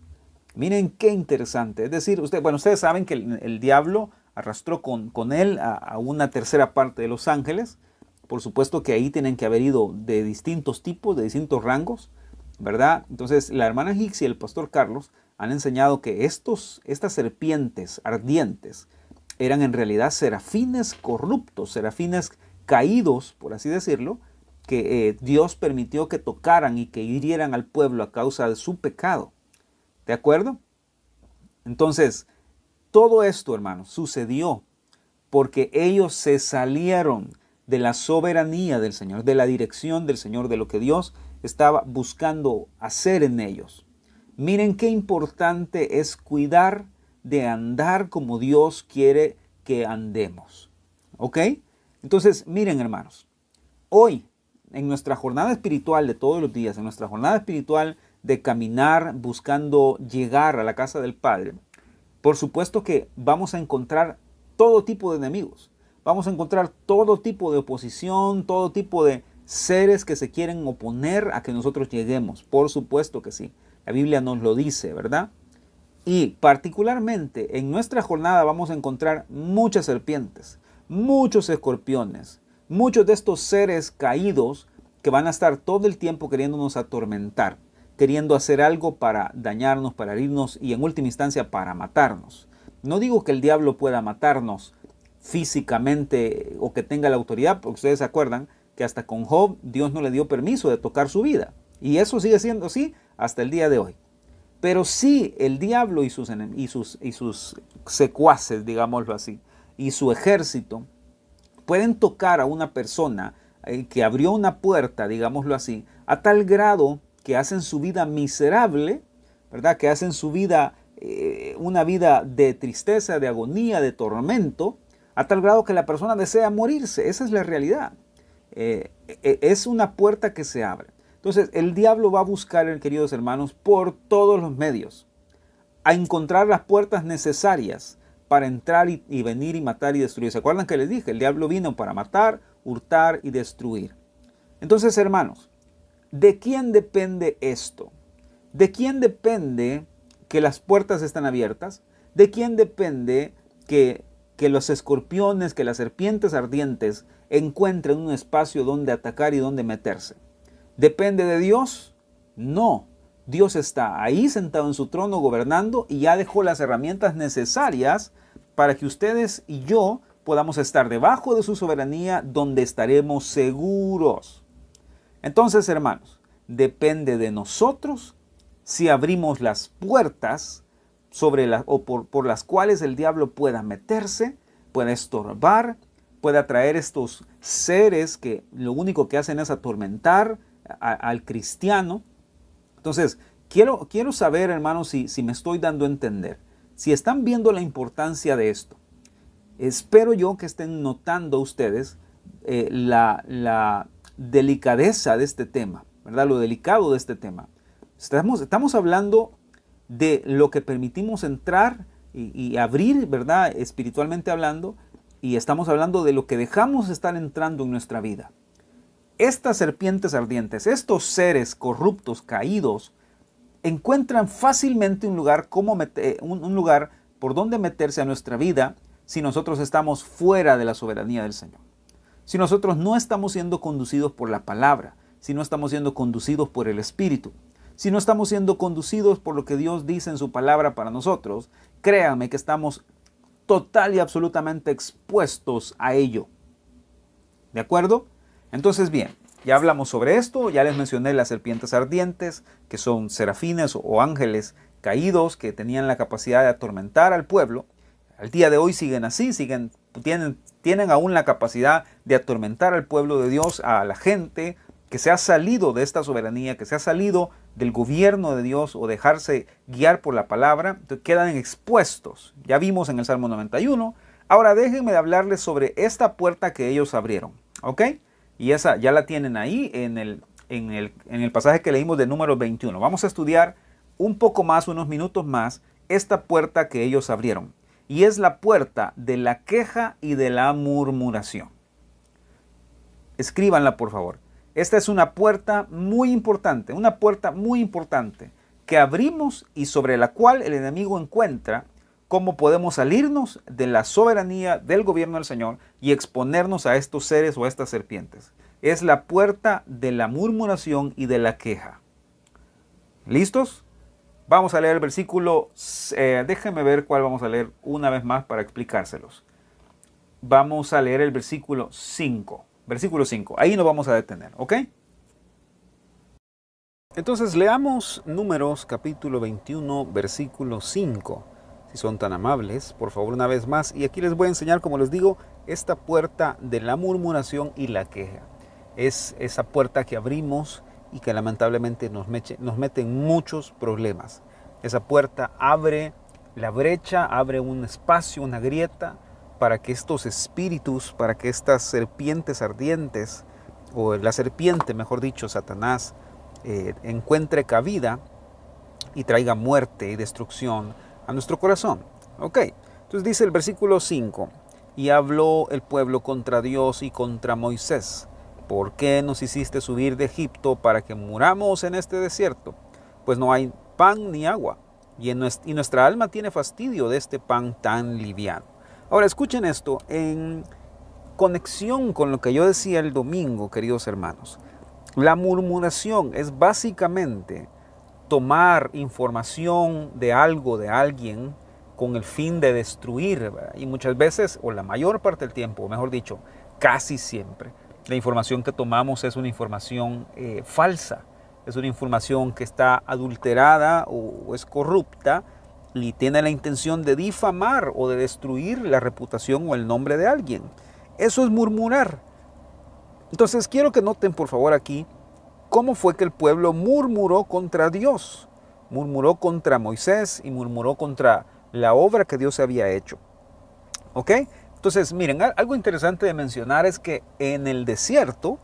Miren qué interesante. Es decir, usted, bueno, ustedes saben que el, diablo arrastró con, con él a, a, una tercera parte de los ángeles. Por supuesto que ahí tienen que haber ido de distintos tipos, de distintos rangos, ¿verdad? Entonces la hermana Hicks y el pastor Carlos han enseñado que estos, estas serpientes ardientes eran en realidad serafines corruptos, serafines caídos, por así decirlo, que eh, Dios permitió que tocaran y que hirieran al pueblo a causa de su pecado. ¿De acuerdo? Entonces, todo esto, hermanos, sucedió porque ellos se salieron de la soberanía del Señor, de la dirección del Señor, de lo que Dios estaba buscando hacer en ellos. Miren qué importante es cuidar de andar como Dios quiere que andemos. ¿Ok? Entonces, miren hermanos, hoy en nuestra jornada espiritual de todos los días, en nuestra jornada espiritual de caminar buscando llegar a la casa del Padre, por supuesto que vamos a encontrar todo tipo de enemigos, vamos a encontrar todo tipo de oposición, todo tipo de seres que se quieren oponer a que nosotros lleguemos, por supuesto que sí. La Biblia nos lo dice, ¿verdad? Y particularmente en nuestra jornada vamos a encontrar muchas serpientes, muchos escorpiones, muchos de estos seres caídos que van a estar todo el tiempo queriéndonos atormentar, queriendo hacer algo para dañarnos, para herirnos y en última instancia para matarnos. No digo que el diablo pueda matarnos físicamente o que tenga la autoridad, porque ustedes se acuerdan que hasta con Job Dios no le dio permiso de tocar su vida. Y eso sigue siendo así hasta el día de hoy. Pero sí el diablo y sus, y sus, y sus secuaces, digámoslo así, y su ejército pueden tocar a una persona eh, que abrió una puerta, digámoslo así, a tal grado que hacen su vida miserable, ¿verdad? Que hacen su vida eh, una vida de tristeza, de agonía, de tormento, a tal grado que la persona desea morirse. Esa es la realidad. Eh, es una puerta que se abre. Entonces, el diablo va a buscar, queridos hermanos, por todos los medios, a encontrar las puertas necesarias para entrar y, venir y matar y destruir. ¿Se acuerdan que les dije? El diablo vino para matar, hurtar y destruir. Entonces, hermanos, ¿de quién depende esto? ¿De quién depende que las puertas están abiertas? ¿De quién depende que los escorpiones, que las serpientes ardientes encuentren un espacio donde atacar y donde meterse? ¿Depende de Dios? No. Dios está ahí sentado en su trono gobernando y ya dejó las herramientas necesarias para que ustedes y yo podamos estar debajo de su soberanía donde estaremos seguros. Entonces, hermanos, depende de nosotros si abrimos las puertas sobre las o por, las cuales el diablo pueda meterse, pueda estorbar, pueda atraer estos seres que lo único que hacen es atormentar, al cristiano. Entonces, quiero, quiero saber, hermanos, si, si me estoy dando a entender, si están viendo la importancia de esto. Espero yo que estén notando ustedes eh, la, delicadeza de este tema, ¿verdad? Lo delicado de este tema. Estamos, estamos hablando de lo que permitimos entrar y, y, abrir, ¿verdad? Espiritualmente hablando, y estamos hablando de lo que dejamos estar entrando en nuestra vida. Estas serpientes ardientes, estos seres corruptos, caídos, encuentran fácilmente un lugar, como eh, un lugar por donde meterse a nuestra vida si nosotros estamos fuera de la soberanía del Señor. Si nosotros no estamos siendo conducidos por la palabra, si no estamos siendo conducidos por el Espíritu, si no estamos siendo conducidos por lo que Dios dice en su palabra para nosotros, créanme que estamos total y absolutamente expuestos a ello. ¿De acuerdo? Entonces, bien, ya hablamos sobre esto, ya les mencioné las serpientes ardientes, que son serafines o ángeles caídos que tenían la capacidad de atormentar al pueblo. Al día de hoy siguen así, siguen, tienen, tienen aún la capacidad de atormentar al pueblo de Dios, a la gente que se ha salido de esta soberanía, que se ha salido del gobierno de Dios o dejarse guiar por la palabra, quedan expuestos. Ya vimos en el Salmo 91. Ahora déjenme de hablarles sobre esta puerta que ellos abrieron. ¿Ok? Y esa ya la tienen ahí en el, en el, pasaje que leímos de número 21. Vamos a estudiar un poco más, unos minutos más, esta puerta que ellos abrieron. Y es la puerta de la queja y de la murmuración. Escríbanla, por favor. Esta es una puerta muy importante, una puerta muy importante que abrimos y sobre la cual el enemigo encuentra cómo podemos salirnos de la soberanía del gobierno del Señor y exponernos a estos seres o a estas serpientes. Es la puerta de la murmuración y de la queja. ¿Listos? Vamos a leer el versículo, eh, déjenme ver cuál vamos a leer una vez más para explicárselos. Vamos a leer el versículo 5. Versículo 5. Ahí nos vamos a detener, ¿ok? Entonces leamos Números capítulo 21, versículo 5 si son tan amables, por favor una vez más. Y aquí les voy a enseñar, como les digo, esta puerta de la murmuración y la queja. Es esa puerta que abrimos y que lamentablemente nos, mete nos meten muchos problemas. Esa puerta abre la brecha, abre un espacio, una grieta, para que estos espíritus, para que estas serpientes ardientes, o la serpiente, mejor dicho, Satanás, eh, encuentre cabida y traiga muerte y destrucción a nuestro corazón. Ok, entonces dice el versículo 5, y habló el pueblo contra Dios y contra Moisés. ¿Por qué nos hiciste subir de Egipto para que muramos en este desierto? Pues no hay pan ni agua, y, y nuestra alma tiene fastidio de este pan tan liviano. Ahora escuchen esto, en conexión con lo que yo decía el domingo, queridos hermanos, la murmuración es básicamente tomar información de algo, de alguien, con el fin de destruir. Y muchas veces, o la mayor parte del tiempo, mejor dicho, casi siempre, la información que tomamos es una información eh, falsa, es una información que está adulterada o es corrupta y tiene la intención de difamar o de destruir la reputación o el nombre de alguien. Eso es murmurar. Entonces quiero que noten por favor aquí cómo fue que el pueblo murmuró contra Dios, murmuró contra Moisés y murmuró contra la obra que Dios había hecho. ¿Ok? Entonces, miren, algo interesante de mencionar es que en el desierto,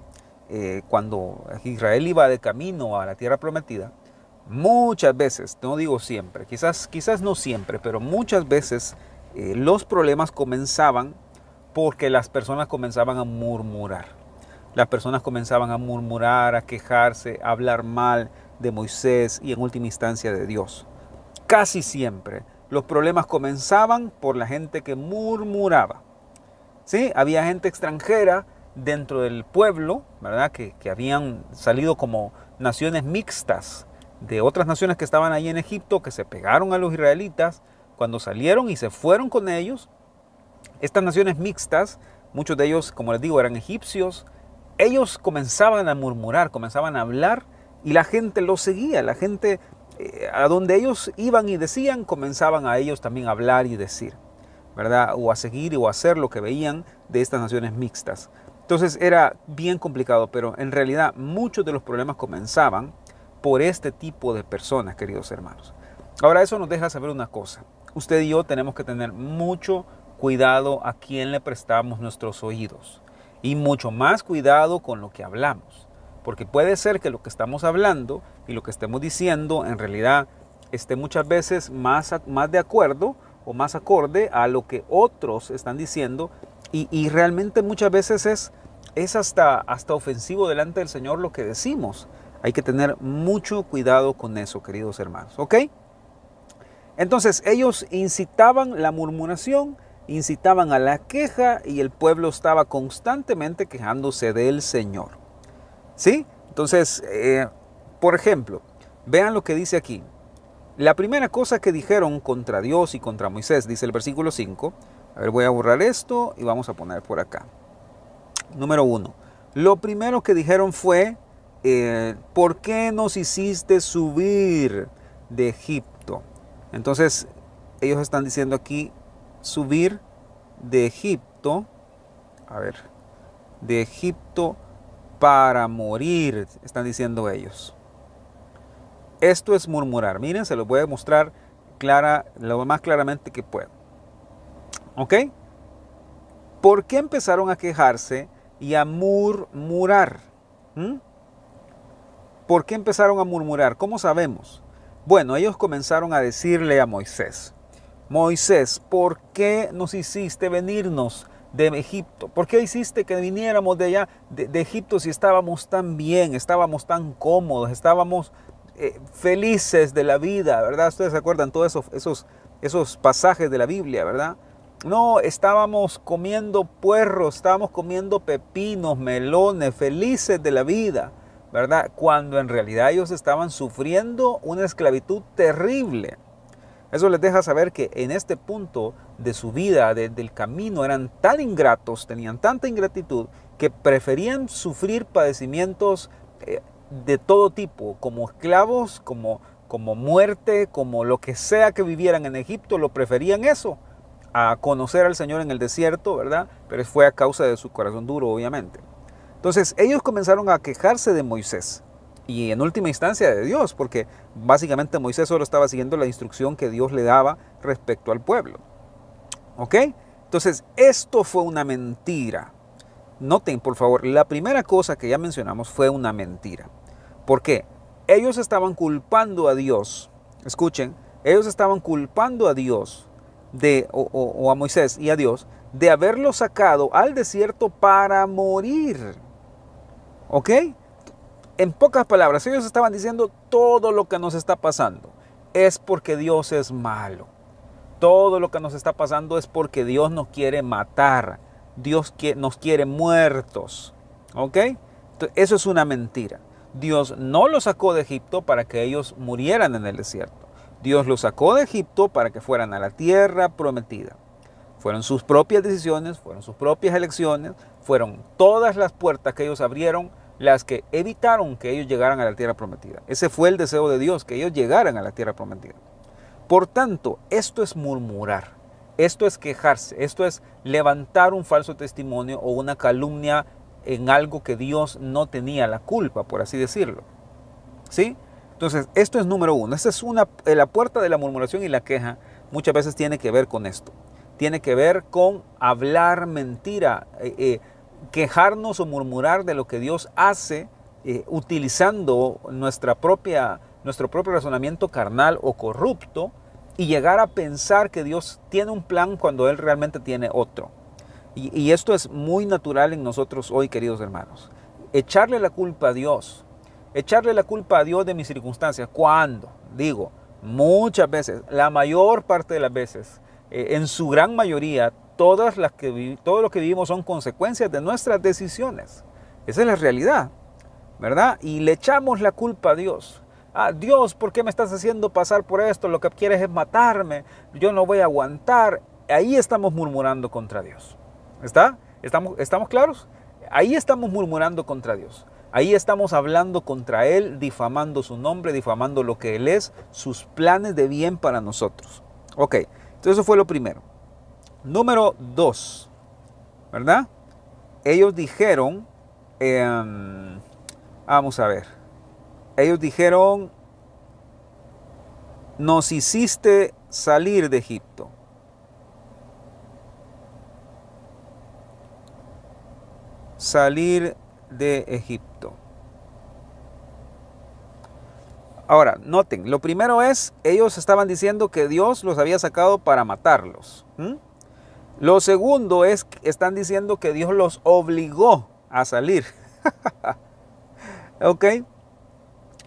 eh, cuando Israel iba de camino a la tierra prometida, muchas veces, no digo siempre, quizás, quizás no siempre, pero muchas veces eh, los problemas comenzaban porque las personas comenzaban a murmurar. Las personas comenzaban a murmurar, a quejarse, a hablar mal de Moisés y en última instancia de Dios. Casi siempre los problemas comenzaban por la gente que murmuraba. ¿Sí? Había gente extranjera dentro del pueblo, ¿verdad? Que, que habían salido como naciones mixtas de otras naciones que estaban ahí en Egipto, que se pegaron a los israelitas, cuando salieron y se fueron con ellos, estas naciones mixtas, muchos de ellos, como les digo, eran egipcios, ellos comenzaban a murmurar, comenzaban a hablar y la gente los seguía, la gente eh, a donde ellos iban y decían, comenzaban a ellos también a hablar y decir, ¿verdad? O a seguir o a hacer lo que veían de estas naciones mixtas. Entonces era bien complicado, pero en realidad muchos de los problemas comenzaban por este tipo de personas, queridos hermanos. Ahora eso nos deja saber una cosa. Usted y yo tenemos que tener mucho cuidado a quién le prestamos nuestros oídos. Y mucho más cuidado con lo que hablamos, porque puede ser que lo que estamos hablando y lo que estemos diciendo en realidad esté muchas veces más, más de acuerdo o más acorde a lo que otros están diciendo y, realmente muchas veces es, es hasta, hasta ofensivo delante del Señor lo que decimos. Hay que tener mucho cuidado con eso, queridos hermanos. ¿Ok? Entonces ellos incitaban la murmuración incitaban a la queja y el pueblo estaba constantemente quejándose del Señor. ¿Sí? Entonces, eh, por ejemplo, vean lo que dice aquí. La primera cosa que dijeron contra Dios y contra Moisés, dice el versículo 5, a ver, voy a borrar esto y vamos a poner por acá. Número 1. Lo primero que dijeron fue, eh, ¿por qué nos hiciste subir de Egipto? Entonces, ellos están diciendo aquí, subir de Egipto, a ver, de Egipto para morir, están diciendo ellos. Esto es murmurar. Miren, se los voy a mostrar clara, lo más claramente que puedo. ¿Ok? ¿Por qué empezaron a quejarse y a murmurar? ¿Mm? ¿Por qué empezaron a murmurar? ¿Cómo sabemos? Bueno, ellos comenzaron a decirle a Moisés, Moisés, ¿por qué nos hiciste venirnos de Egipto? ¿Por qué hiciste que viniéramos de allá, de, Egipto, si estábamos tan bien, estábamos tan cómodos, estábamos eh, felices de la vida, ¿verdad? Ustedes se acuerdan todos esos, esos, esos pasajes de la Biblia, ¿verdad? No, estábamos comiendo puerros, estábamos comiendo pepinos, melones, felices de la vida, ¿verdad? Cuando en realidad ellos estaban sufriendo una esclavitud terrible. Eso les deja saber que en este punto de su vida, del camino, eran tan ingratos, tenían tanta ingratitud, que preferían sufrir padecimientos eh, de todo tipo, como esclavos, como, como muerte, como lo que sea que vivieran en Egipto, lo preferían eso, a conocer al Señor en el desierto, ¿verdad? Pero fue a causa de su corazón duro, obviamente. Entonces ellos comenzaron a quejarse de Moisés y en última instancia de Dios, porque básicamente Moisés solo estaba siguiendo la instrucción que Dios le daba respecto al pueblo. ¿Ok? Entonces, esto fue una mentira. Noten, por favor, la primera cosa que ya mencionamos fue una mentira. ¿Por qué? Ellos estaban culpando a Dios. Escuchen, ellos estaban culpando a Dios o, a Moisés y a Dios de haberlo sacado al desierto para morir. ¿Ok? En pocas palabras, ellos estaban diciendo todo lo que nos está pasando es porque Dios es malo. Todo lo que nos está pasando es porque Dios nos quiere matar. Dios nos quiere muertos. ¿Ok? Eso es una mentira. Dios no los sacó de Egipto para que ellos murieran en el desierto. Dios los sacó de Egipto para que fueran a la tierra prometida. Fueron sus propias decisiones, fueron sus propias elecciones, fueron todas las puertas que ellos abrieron las que evitaron que ellos llegaran a la tierra prometida. Ese fue el deseo de Dios, que ellos llegaran a la tierra prometida. Por tanto, esto es murmurar, esto es quejarse, esto es levantar un falso testimonio o una calumnia en algo que Dios no tenía la culpa, por así decirlo. ¿Sí? Entonces, esto es número uno. Esta es una, eh, la puerta de la murmuración y la queja muchas veces tiene que ver con esto. Tiene que ver con hablar mentira. Eh, eh, quejarnos o murmurar de lo que Dios hace eh, utilizando nuestra propia, nuestro propio razonamiento carnal o corrupto y llegar a pensar que Dios tiene un plan cuando Él realmente tiene otro. Y, esto es muy natural en nosotros hoy, queridos hermanos. Echarle la culpa a Dios, echarle la culpa a Dios de mis circunstancias, ¿cuándo? Digo, muchas veces, la mayor parte de las veces, eh, en su gran mayoría, todas las que todo lo que vivimos son consecuencias de nuestras decisiones. Esa es la realidad, ¿verdad? Y le echamos la culpa a Dios. Ah, Dios, ¿por qué me estás haciendo pasar por esto? Lo que quieres es matarme. Yo no voy a aguantar. Ahí estamos murmurando contra Dios. ¿Está? ¿Estamos, estamos claros? Ahí estamos murmurando contra Dios. Ahí estamos hablando contra Él, difamando su nombre, difamando lo que Él es, sus planes de bien para nosotros. Ok, entonces eso fue lo primero. Número dos, ¿verdad? Ellos dijeron, em, vamos a ver, ellos dijeron, nos hiciste salir de Egipto. Salir de Egipto. Ahora, noten, lo primero es, ellos estaban diciendo que Dios los había sacado para matarlos. Lo segundo es que están diciendo que Dios los obligó a salir. ¿Ok?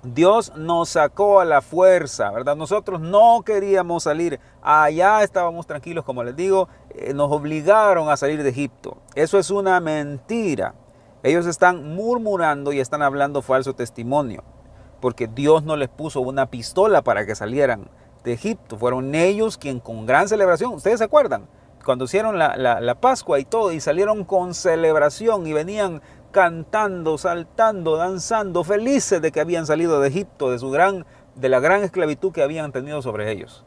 Dios nos sacó a la fuerza, ¿verdad? Nosotros no queríamos salir. Allá estábamos tranquilos, como les digo, eh, nos obligaron a salir de Egipto. Eso es una mentira. Ellos están murmurando y están hablando falso testimonio, porque Dios no les puso una pistola para que salieran de Egipto. Fueron ellos quien con gran celebración, ¿ustedes se acuerdan? cuando hicieron la, Pascua y todo, y salieron con celebración y venían cantando, saltando, danzando, felices de que habían salido de Egipto, de, su gran, de la gran esclavitud que habían tenido sobre ellos.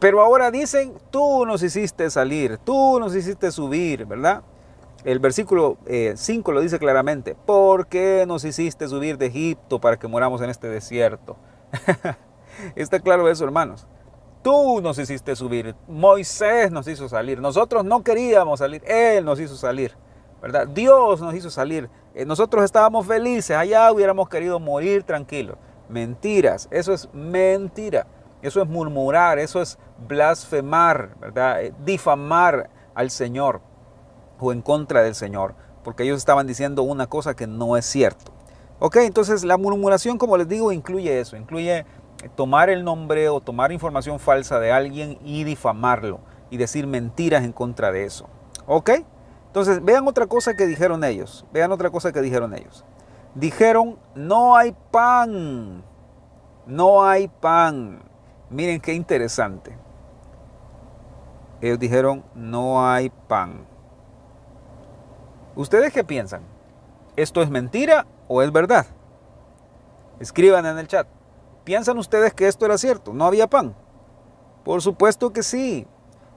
Pero ahora dicen, tú nos hiciste salir, tú nos hiciste subir, ¿verdad? El versículo 5 eh, lo dice claramente, ¿por qué nos hiciste subir de Egipto para que moramos en este desierto? Está claro eso, hermanos. Tú nos hiciste subir, Moisés nos hizo salir, nosotros no queríamos salir, Él nos hizo salir, ¿verdad? Dios nos hizo salir, eh, nosotros estábamos felices, allá hubiéramos querido morir tranquilos. Mentiras, eso es mentira, eso es murmurar, eso es blasfemar, ¿verdad? Eh, difamar al Señor o en contra del Señor, porque ellos estaban diciendo una cosa que no es cierto. Ok, entonces la murmuración, como les digo, incluye eso, incluye tomar el nombre o tomar información falsa de alguien y difamarlo y decir mentiras en contra de eso. ¿Ok? Entonces, vean otra cosa que dijeron ellos. Vean otra cosa que dijeron ellos. Dijeron, no hay pan. No hay pan. Miren qué interesante. Ellos dijeron, no hay pan. ¿Ustedes qué piensan? ¿Esto es mentira o es verdad? Escriban en el chat. ¿Piensan ustedes que esto era cierto? ¿No había pan? Por supuesto que sí.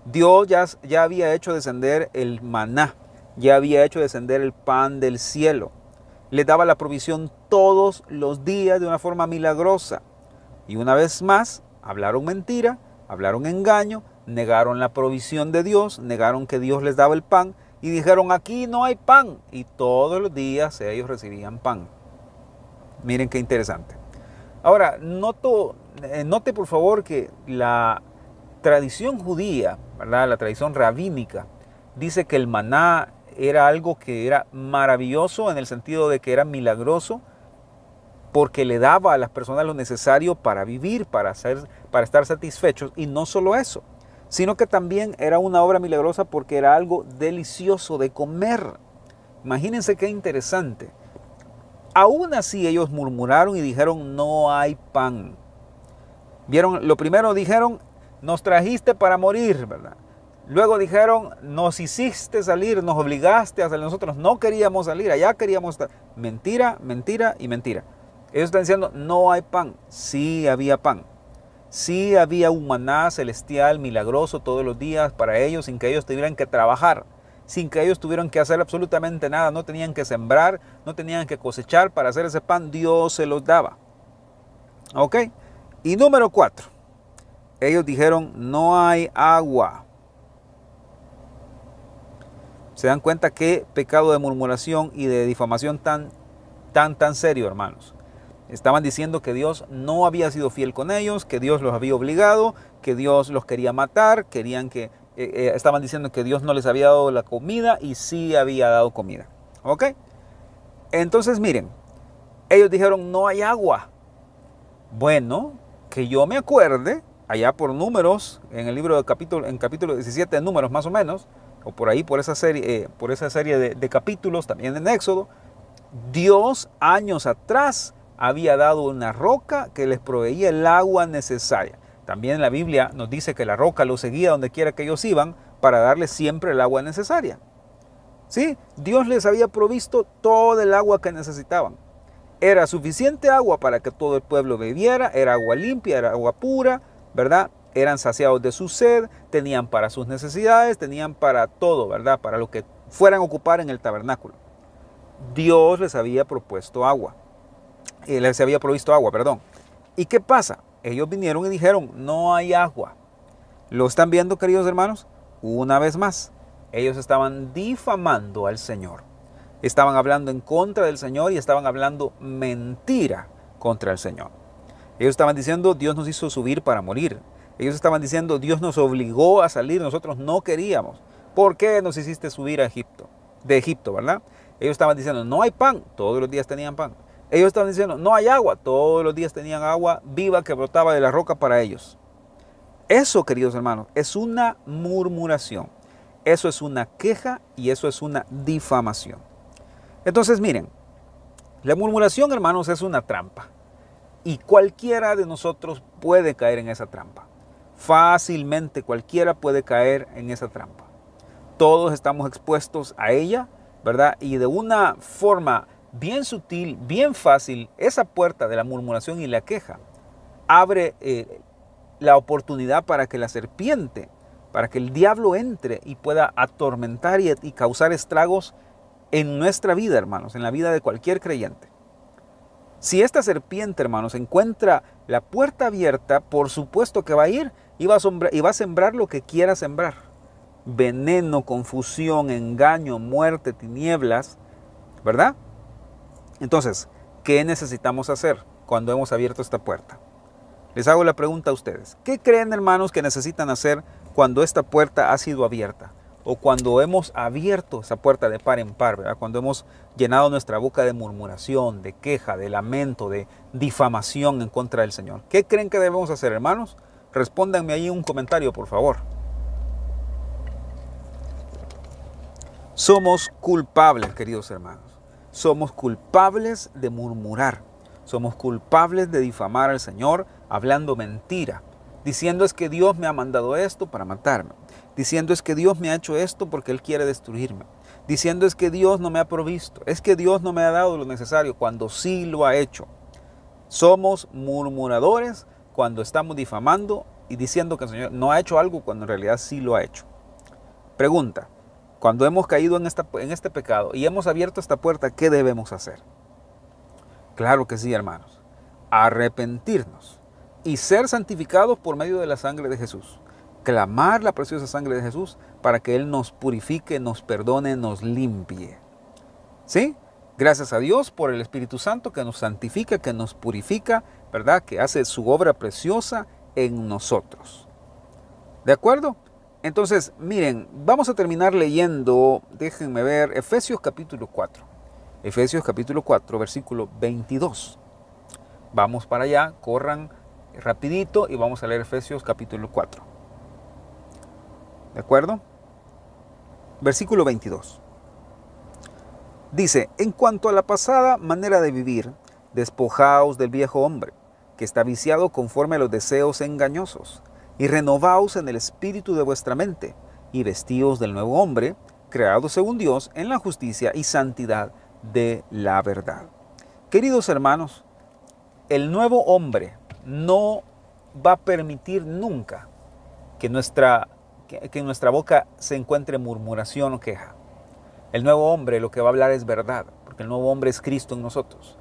Dios ya, ya había hecho descender el maná, ya había hecho descender el pan del cielo. Le daba la provisión todos los días de una forma milagrosa. Y una vez más, hablaron mentira, hablaron engaño, negaron la provisión de Dios, negaron que Dios les daba el pan y dijeron, aquí no hay pan. Y todos los días ellos recibían pan. Miren qué interesante. Ahora, eh, note por favor que la tradición judía, la tradición rabínica, dice que el maná era algo que era maravilloso en el sentido de que era milagroso porque le daba a las personas lo necesario para vivir, para, ser, para estar satisfechos. Y no solo eso, sino que también era una obra milagrosa porque era algo delicioso de comer. Imagínense qué interesante. Aún así ellos murmuraron y dijeron, no hay pan. Vieron, lo primero dijeron, nos trajiste para morir, ¿verdad? Luego dijeron, nos hiciste salir, nos obligaste a salir. Nosotros no queríamos salir, allá queríamos estar. Mentira, mentira y mentira. Ellos están diciendo, no hay pan. Sí había pan. Sí había un maná celestial milagroso todos los días para ellos sin que ellos tuvieran que trabajar sin que ellos tuvieran que hacer absolutamente nada, no tenían que sembrar, no tenían que cosechar para hacer ese pan, Dios se los daba. ¿Ok? Y número cuatro, ellos dijeron, no hay agua. Se dan cuenta qué pecado de murmuración y de difamación tan, tan, tan serio, hermanos. Estaban diciendo que Dios no había sido fiel con ellos, que Dios los había obligado, que Dios los quería matar, querían que eh, eh, estaban diciendo que Dios no les había dado la comida y sí había dado comida. ¿Ok? Entonces miren, ellos dijeron no hay agua. Bueno, que yo me acuerde, allá por números, en el libro de capítulo, en capítulo 17 de números más o menos, o por ahí, por esa serie, eh, por esa serie de, de capítulos, también en Éxodo, Dios años atrás había dado una roca que les proveía el agua necesaria. También la Biblia nos dice que la roca los seguía donde quiera que ellos iban para darles siempre el agua necesaria. Sí, Dios les había provisto todo el agua que necesitaban. Era suficiente agua para que todo el pueblo bebiera, era agua limpia, era agua pura, ¿verdad? Eran saciados de su sed, tenían para sus necesidades, tenían para todo, ¿verdad? Para lo que fueran a ocupar en el tabernáculo. Dios les había propuesto agua. y eh, les había provisto agua, perdón. ¿Y qué pasa? ellos vinieron y dijeron, no hay agua. ¿Lo están viendo, queridos hermanos? Una vez más, ellos estaban difamando al Señor. Estaban hablando en contra del Señor y estaban hablando mentira contra el Señor. Ellos estaban diciendo, Dios nos hizo subir para morir. Ellos estaban diciendo, Dios nos obligó a salir, nosotros no queríamos. ¿Por qué nos hiciste subir a Egipto? De Egipto, ¿verdad? Ellos estaban diciendo, no hay pan. Todos los días tenían pan. Ellos estaban diciendo, no hay agua. Todos los días tenían agua viva que brotaba de la roca para ellos. Eso, queridos hermanos, es una murmuración. Eso es una queja y eso es una difamación. Entonces, miren, la murmuración, hermanos, es una trampa. Y cualquiera de nosotros puede caer en esa trampa. Fácilmente cualquiera puede caer en esa trampa. Todos estamos expuestos a ella, ¿verdad? Y de una forma bien sutil, bien fácil, esa puerta de la murmuración y la queja abre eh, la oportunidad para que la serpiente, para que el diablo entre y pueda atormentar y, causar estragos en nuestra vida, hermanos, en la vida de cualquier creyente. Si esta serpiente, hermanos, encuentra la puerta abierta, por supuesto que va a ir y va a sembrar lo que quiera sembrar. Veneno, confusión, engaño, muerte, tinieblas, ¿verdad? Entonces, ¿qué necesitamos hacer cuando hemos abierto esta puerta? Les hago la pregunta a ustedes. ¿Qué creen hermanos que necesitan hacer cuando esta puerta ha sido abierta? O cuando hemos abierto esa puerta de par en par, ¿verdad? cuando hemos llenado nuestra boca de murmuración, de queja, de lamento, de difamación en contra del Señor. ¿Qué creen que debemos hacer, hermanos? Respóndanme ahí un comentario, por favor. Somos culpables, queridos hermanos somos culpables de murmurar, somos culpables de difamar al Señor hablando mentira, diciendo es que Dios me ha mandado esto para matarme, diciendo es que Dios me ha hecho esto porque Él quiere destruirme, diciendo es que Dios no me ha provisto, es que Dios no me ha dado lo necesario cuando sí lo ha hecho. Somos murmuradores cuando estamos difamando y diciendo que el Señor no ha hecho algo cuando en realidad sí lo ha hecho. Pregunta, cuando hemos caído en, esta, en este pecado y hemos abierto esta puerta, ¿qué debemos hacer? Claro que sí, hermanos. Arrepentirnos y ser santificados por medio de la sangre de Jesús. Clamar la preciosa sangre de Jesús para que Él nos purifique, nos perdone, nos limpie. ¿Sí? Gracias a Dios por el Espíritu Santo que nos santifica, que nos purifica, ¿verdad? Que hace su obra preciosa en nosotros. ¿De acuerdo? Entonces, miren, vamos a terminar leyendo, déjenme ver, Efesios capítulo 4. Efesios capítulo 4, versículo 22. Vamos para allá, corran rapidito y vamos a leer Efesios capítulo 4. ¿De acuerdo? Versículo 22. Dice, en cuanto a la pasada manera de vivir, despojaos del viejo hombre, que está viciado conforme a los deseos engañosos y renovaos en el espíritu de vuestra mente, y vestíos del nuevo hombre, creado según Dios en la justicia y santidad de la verdad. Queridos hermanos, el nuevo hombre no va a permitir nunca que nuestra, que, nuestra boca se encuentre murmuración o queja. El nuevo hombre lo que va a hablar es verdad, porque el nuevo hombre es Cristo en nosotros.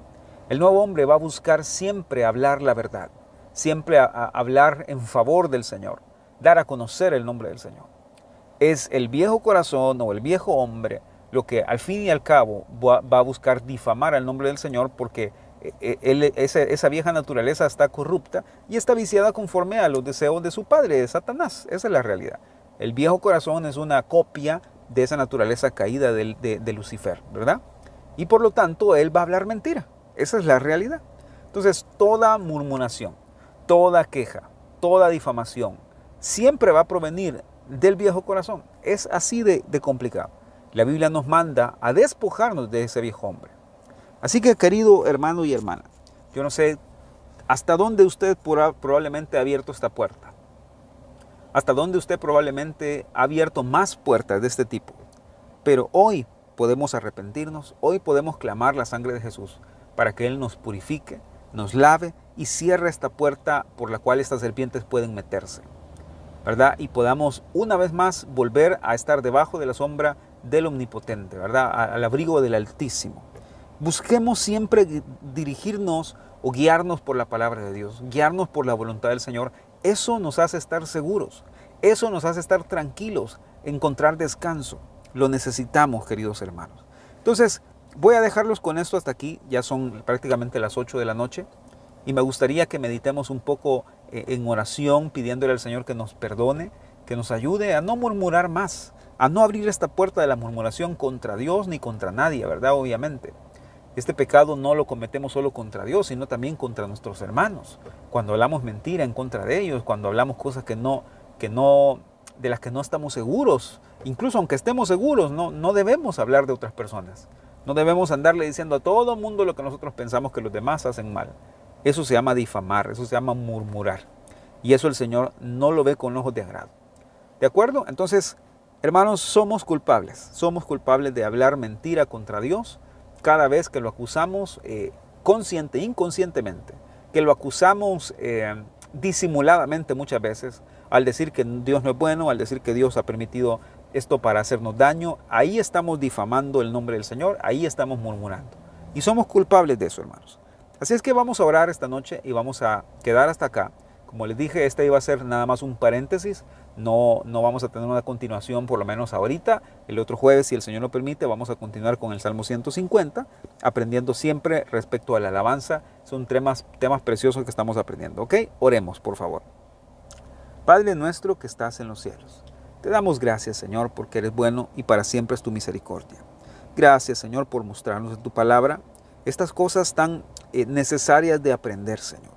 El nuevo hombre va a buscar siempre hablar la verdad siempre a, hablar en favor del Señor, dar a conocer el nombre del Señor. Es el viejo corazón o el viejo hombre lo que al fin y al cabo va, a buscar difamar al nombre del Señor porque eh, eh, esa, vieja naturaleza está corrupta y está viciada conforme a los deseos de su padre, de Satanás. Esa es la realidad. El viejo corazón es una copia de esa naturaleza caída de, de Lucifer, ¿verdad? Y por lo tanto, él va a hablar mentira. Esa es la realidad. Entonces, toda murmuración, toda queja, toda difamación, siempre va a provenir del viejo corazón. Es así de, complicado. La Biblia nos manda a despojarnos de ese viejo hombre. Así que, querido hermano y hermana, yo no sé hasta dónde usted probablemente ha abierto esta puerta. Hasta dónde usted probablemente ha abierto más puertas de este tipo. Pero hoy podemos arrepentirnos, hoy podemos clamar la sangre de Jesús para que Él nos purifique, nos lave y cierre esta puerta por la cual estas serpientes pueden meterse, ¿verdad? Y podamos una vez más volver a estar debajo de la sombra del Omnipotente, ¿verdad? Al abrigo del Altísimo. Busquemos siempre dirigirnos o guiarnos por la palabra de Dios, guiarnos por la voluntad del Señor. Eso nos hace estar seguros, eso nos hace estar tranquilos, encontrar descanso. Lo necesitamos, queridos hermanos. Entonces, Voy a dejarlos con esto hasta aquí, ya son prácticamente las 8 de la noche y me gustaría que meditemos un poco eh, en oración pidiéndole al Señor que nos perdone, que nos ayude a no murmurar más, a no abrir esta puerta de la murmuración contra Dios ni contra nadie, ¿verdad? Obviamente. Este pecado no lo cometemos solo contra Dios, sino también contra nuestros hermanos. Cuando hablamos mentira en contra de ellos, cuando hablamos cosas que no, que no, de las que no estamos seguros, incluso aunque estemos seguros, no, no debemos hablar de otras personas. No debemos andarle diciendo a todo mundo lo que nosotros pensamos que los demás hacen mal. Eso se llama difamar, eso se llama murmurar. Y eso el Señor no lo ve con ojos de agrado. ¿De acuerdo? Entonces, hermanos, somos culpables. Somos culpables de hablar mentira contra Dios cada vez que lo acusamos eh, consciente, inconscientemente, que lo acusamos eh, disimuladamente muchas veces, al decir que Dios no es bueno, al decir que Dios ha permitido esto para hacernos daño, ahí estamos difamando el nombre del Señor, ahí estamos murmurando. Y somos culpables de eso, hermanos. Así es que vamos a orar esta noche y vamos a quedar hasta acá. Como les dije, este iba a ser nada más un paréntesis, no, no vamos a tener una continuación por lo menos ahorita. El otro jueves, si el Señor lo permite, vamos a continuar con el Salmo 150, aprendiendo siempre respecto a la alabanza. Son temas, temas preciosos que estamos aprendiendo, ¿ok? Oremos, por favor. Padre nuestro que estás en los cielos te damos gracias, Señor, porque eres bueno y para siempre es tu misericordia. Gracias, Señor, por mostrarnos en tu palabra estas cosas tan eh, necesarias de aprender, Señor.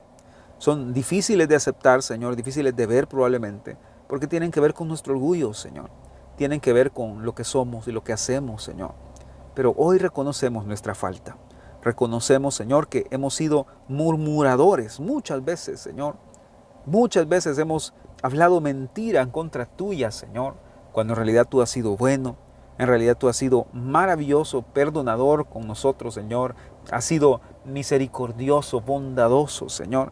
Son difíciles de aceptar, Señor, difíciles de ver probablemente, porque tienen que ver con nuestro orgullo, Señor. Tienen que ver con lo que somos y lo que hacemos, Señor. Pero hoy reconocemos nuestra falta. Reconocemos, Señor, que hemos sido murmuradores muchas veces, Señor. Muchas veces hemos hablado mentira en contra tuya, Señor, cuando en realidad tú has sido bueno, en realidad tú has sido maravilloso, perdonador con nosotros, Señor. Has sido misericordioso, bondadoso, Señor.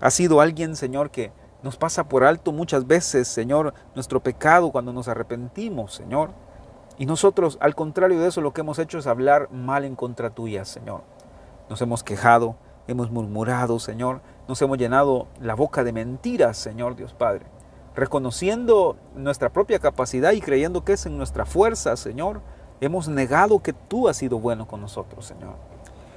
Has sido alguien, Señor, que nos pasa por alto muchas veces, Señor, nuestro pecado cuando nos arrepentimos, Señor. Y nosotros, al contrario de eso, lo que hemos hecho es hablar mal en contra tuya, Señor. Nos hemos quejado, hemos murmurado, Señor. Nos hemos llenado la boca de mentiras, Señor Dios Padre. Reconociendo nuestra propia capacidad y creyendo que es en nuestra fuerza, Señor, hemos negado que tú has sido bueno con nosotros, Señor.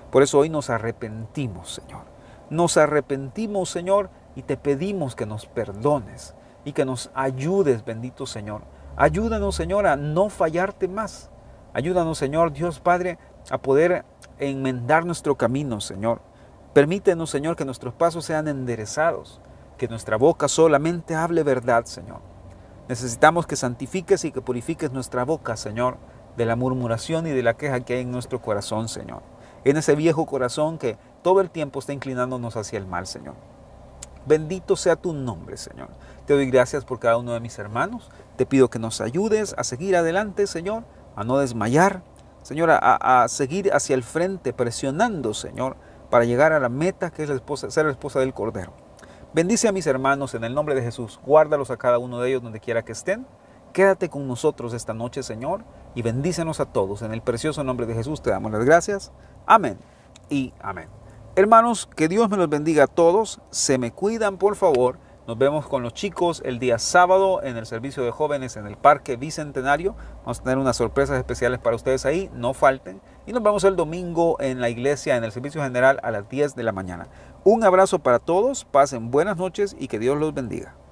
Por eso hoy nos arrepentimos, Señor. Nos arrepentimos, Señor, y te pedimos que nos perdones y que nos ayudes, bendito Señor. Ayúdanos, Señor, a no fallarte más. Ayúdanos, Señor, Dios Padre, a poder enmendar nuestro camino, Señor. Permítenos, Señor, que nuestros pasos sean enderezados, que nuestra boca solamente hable verdad, Señor. Necesitamos que santifiques y que purifiques nuestra boca, Señor, de la murmuración y de la queja que hay en nuestro corazón, Señor. En ese viejo corazón que todo el tiempo está inclinándonos hacia el mal, Señor. Bendito sea tu nombre, Señor. Te doy gracias por cada uno de mis hermanos. Te pido que nos ayudes a seguir adelante, Señor, a no desmayar, Señor, a, a seguir hacia el frente, presionando, Señor, para llegar a la meta que es ser la esposa del Cordero. Bendice a mis hermanos en el nombre de Jesús, guárdalos a cada uno de ellos donde quiera que estén. Quédate con nosotros esta noche, Señor, y bendícenos a todos. En el precioso nombre de Jesús te damos las gracias. Amén y amén. Hermanos, que Dios me los bendiga a todos. Se me cuidan, por favor nos vemos con los chicos el día sábado en el servicio de jóvenes en el Parque Bicentenario. Vamos a tener unas sorpresas especiales para ustedes ahí, no falten. Y nos vemos el domingo en la iglesia, en el servicio general, a las 10 de la mañana. Un abrazo para todos, pasen buenas noches y que Dios los bendiga.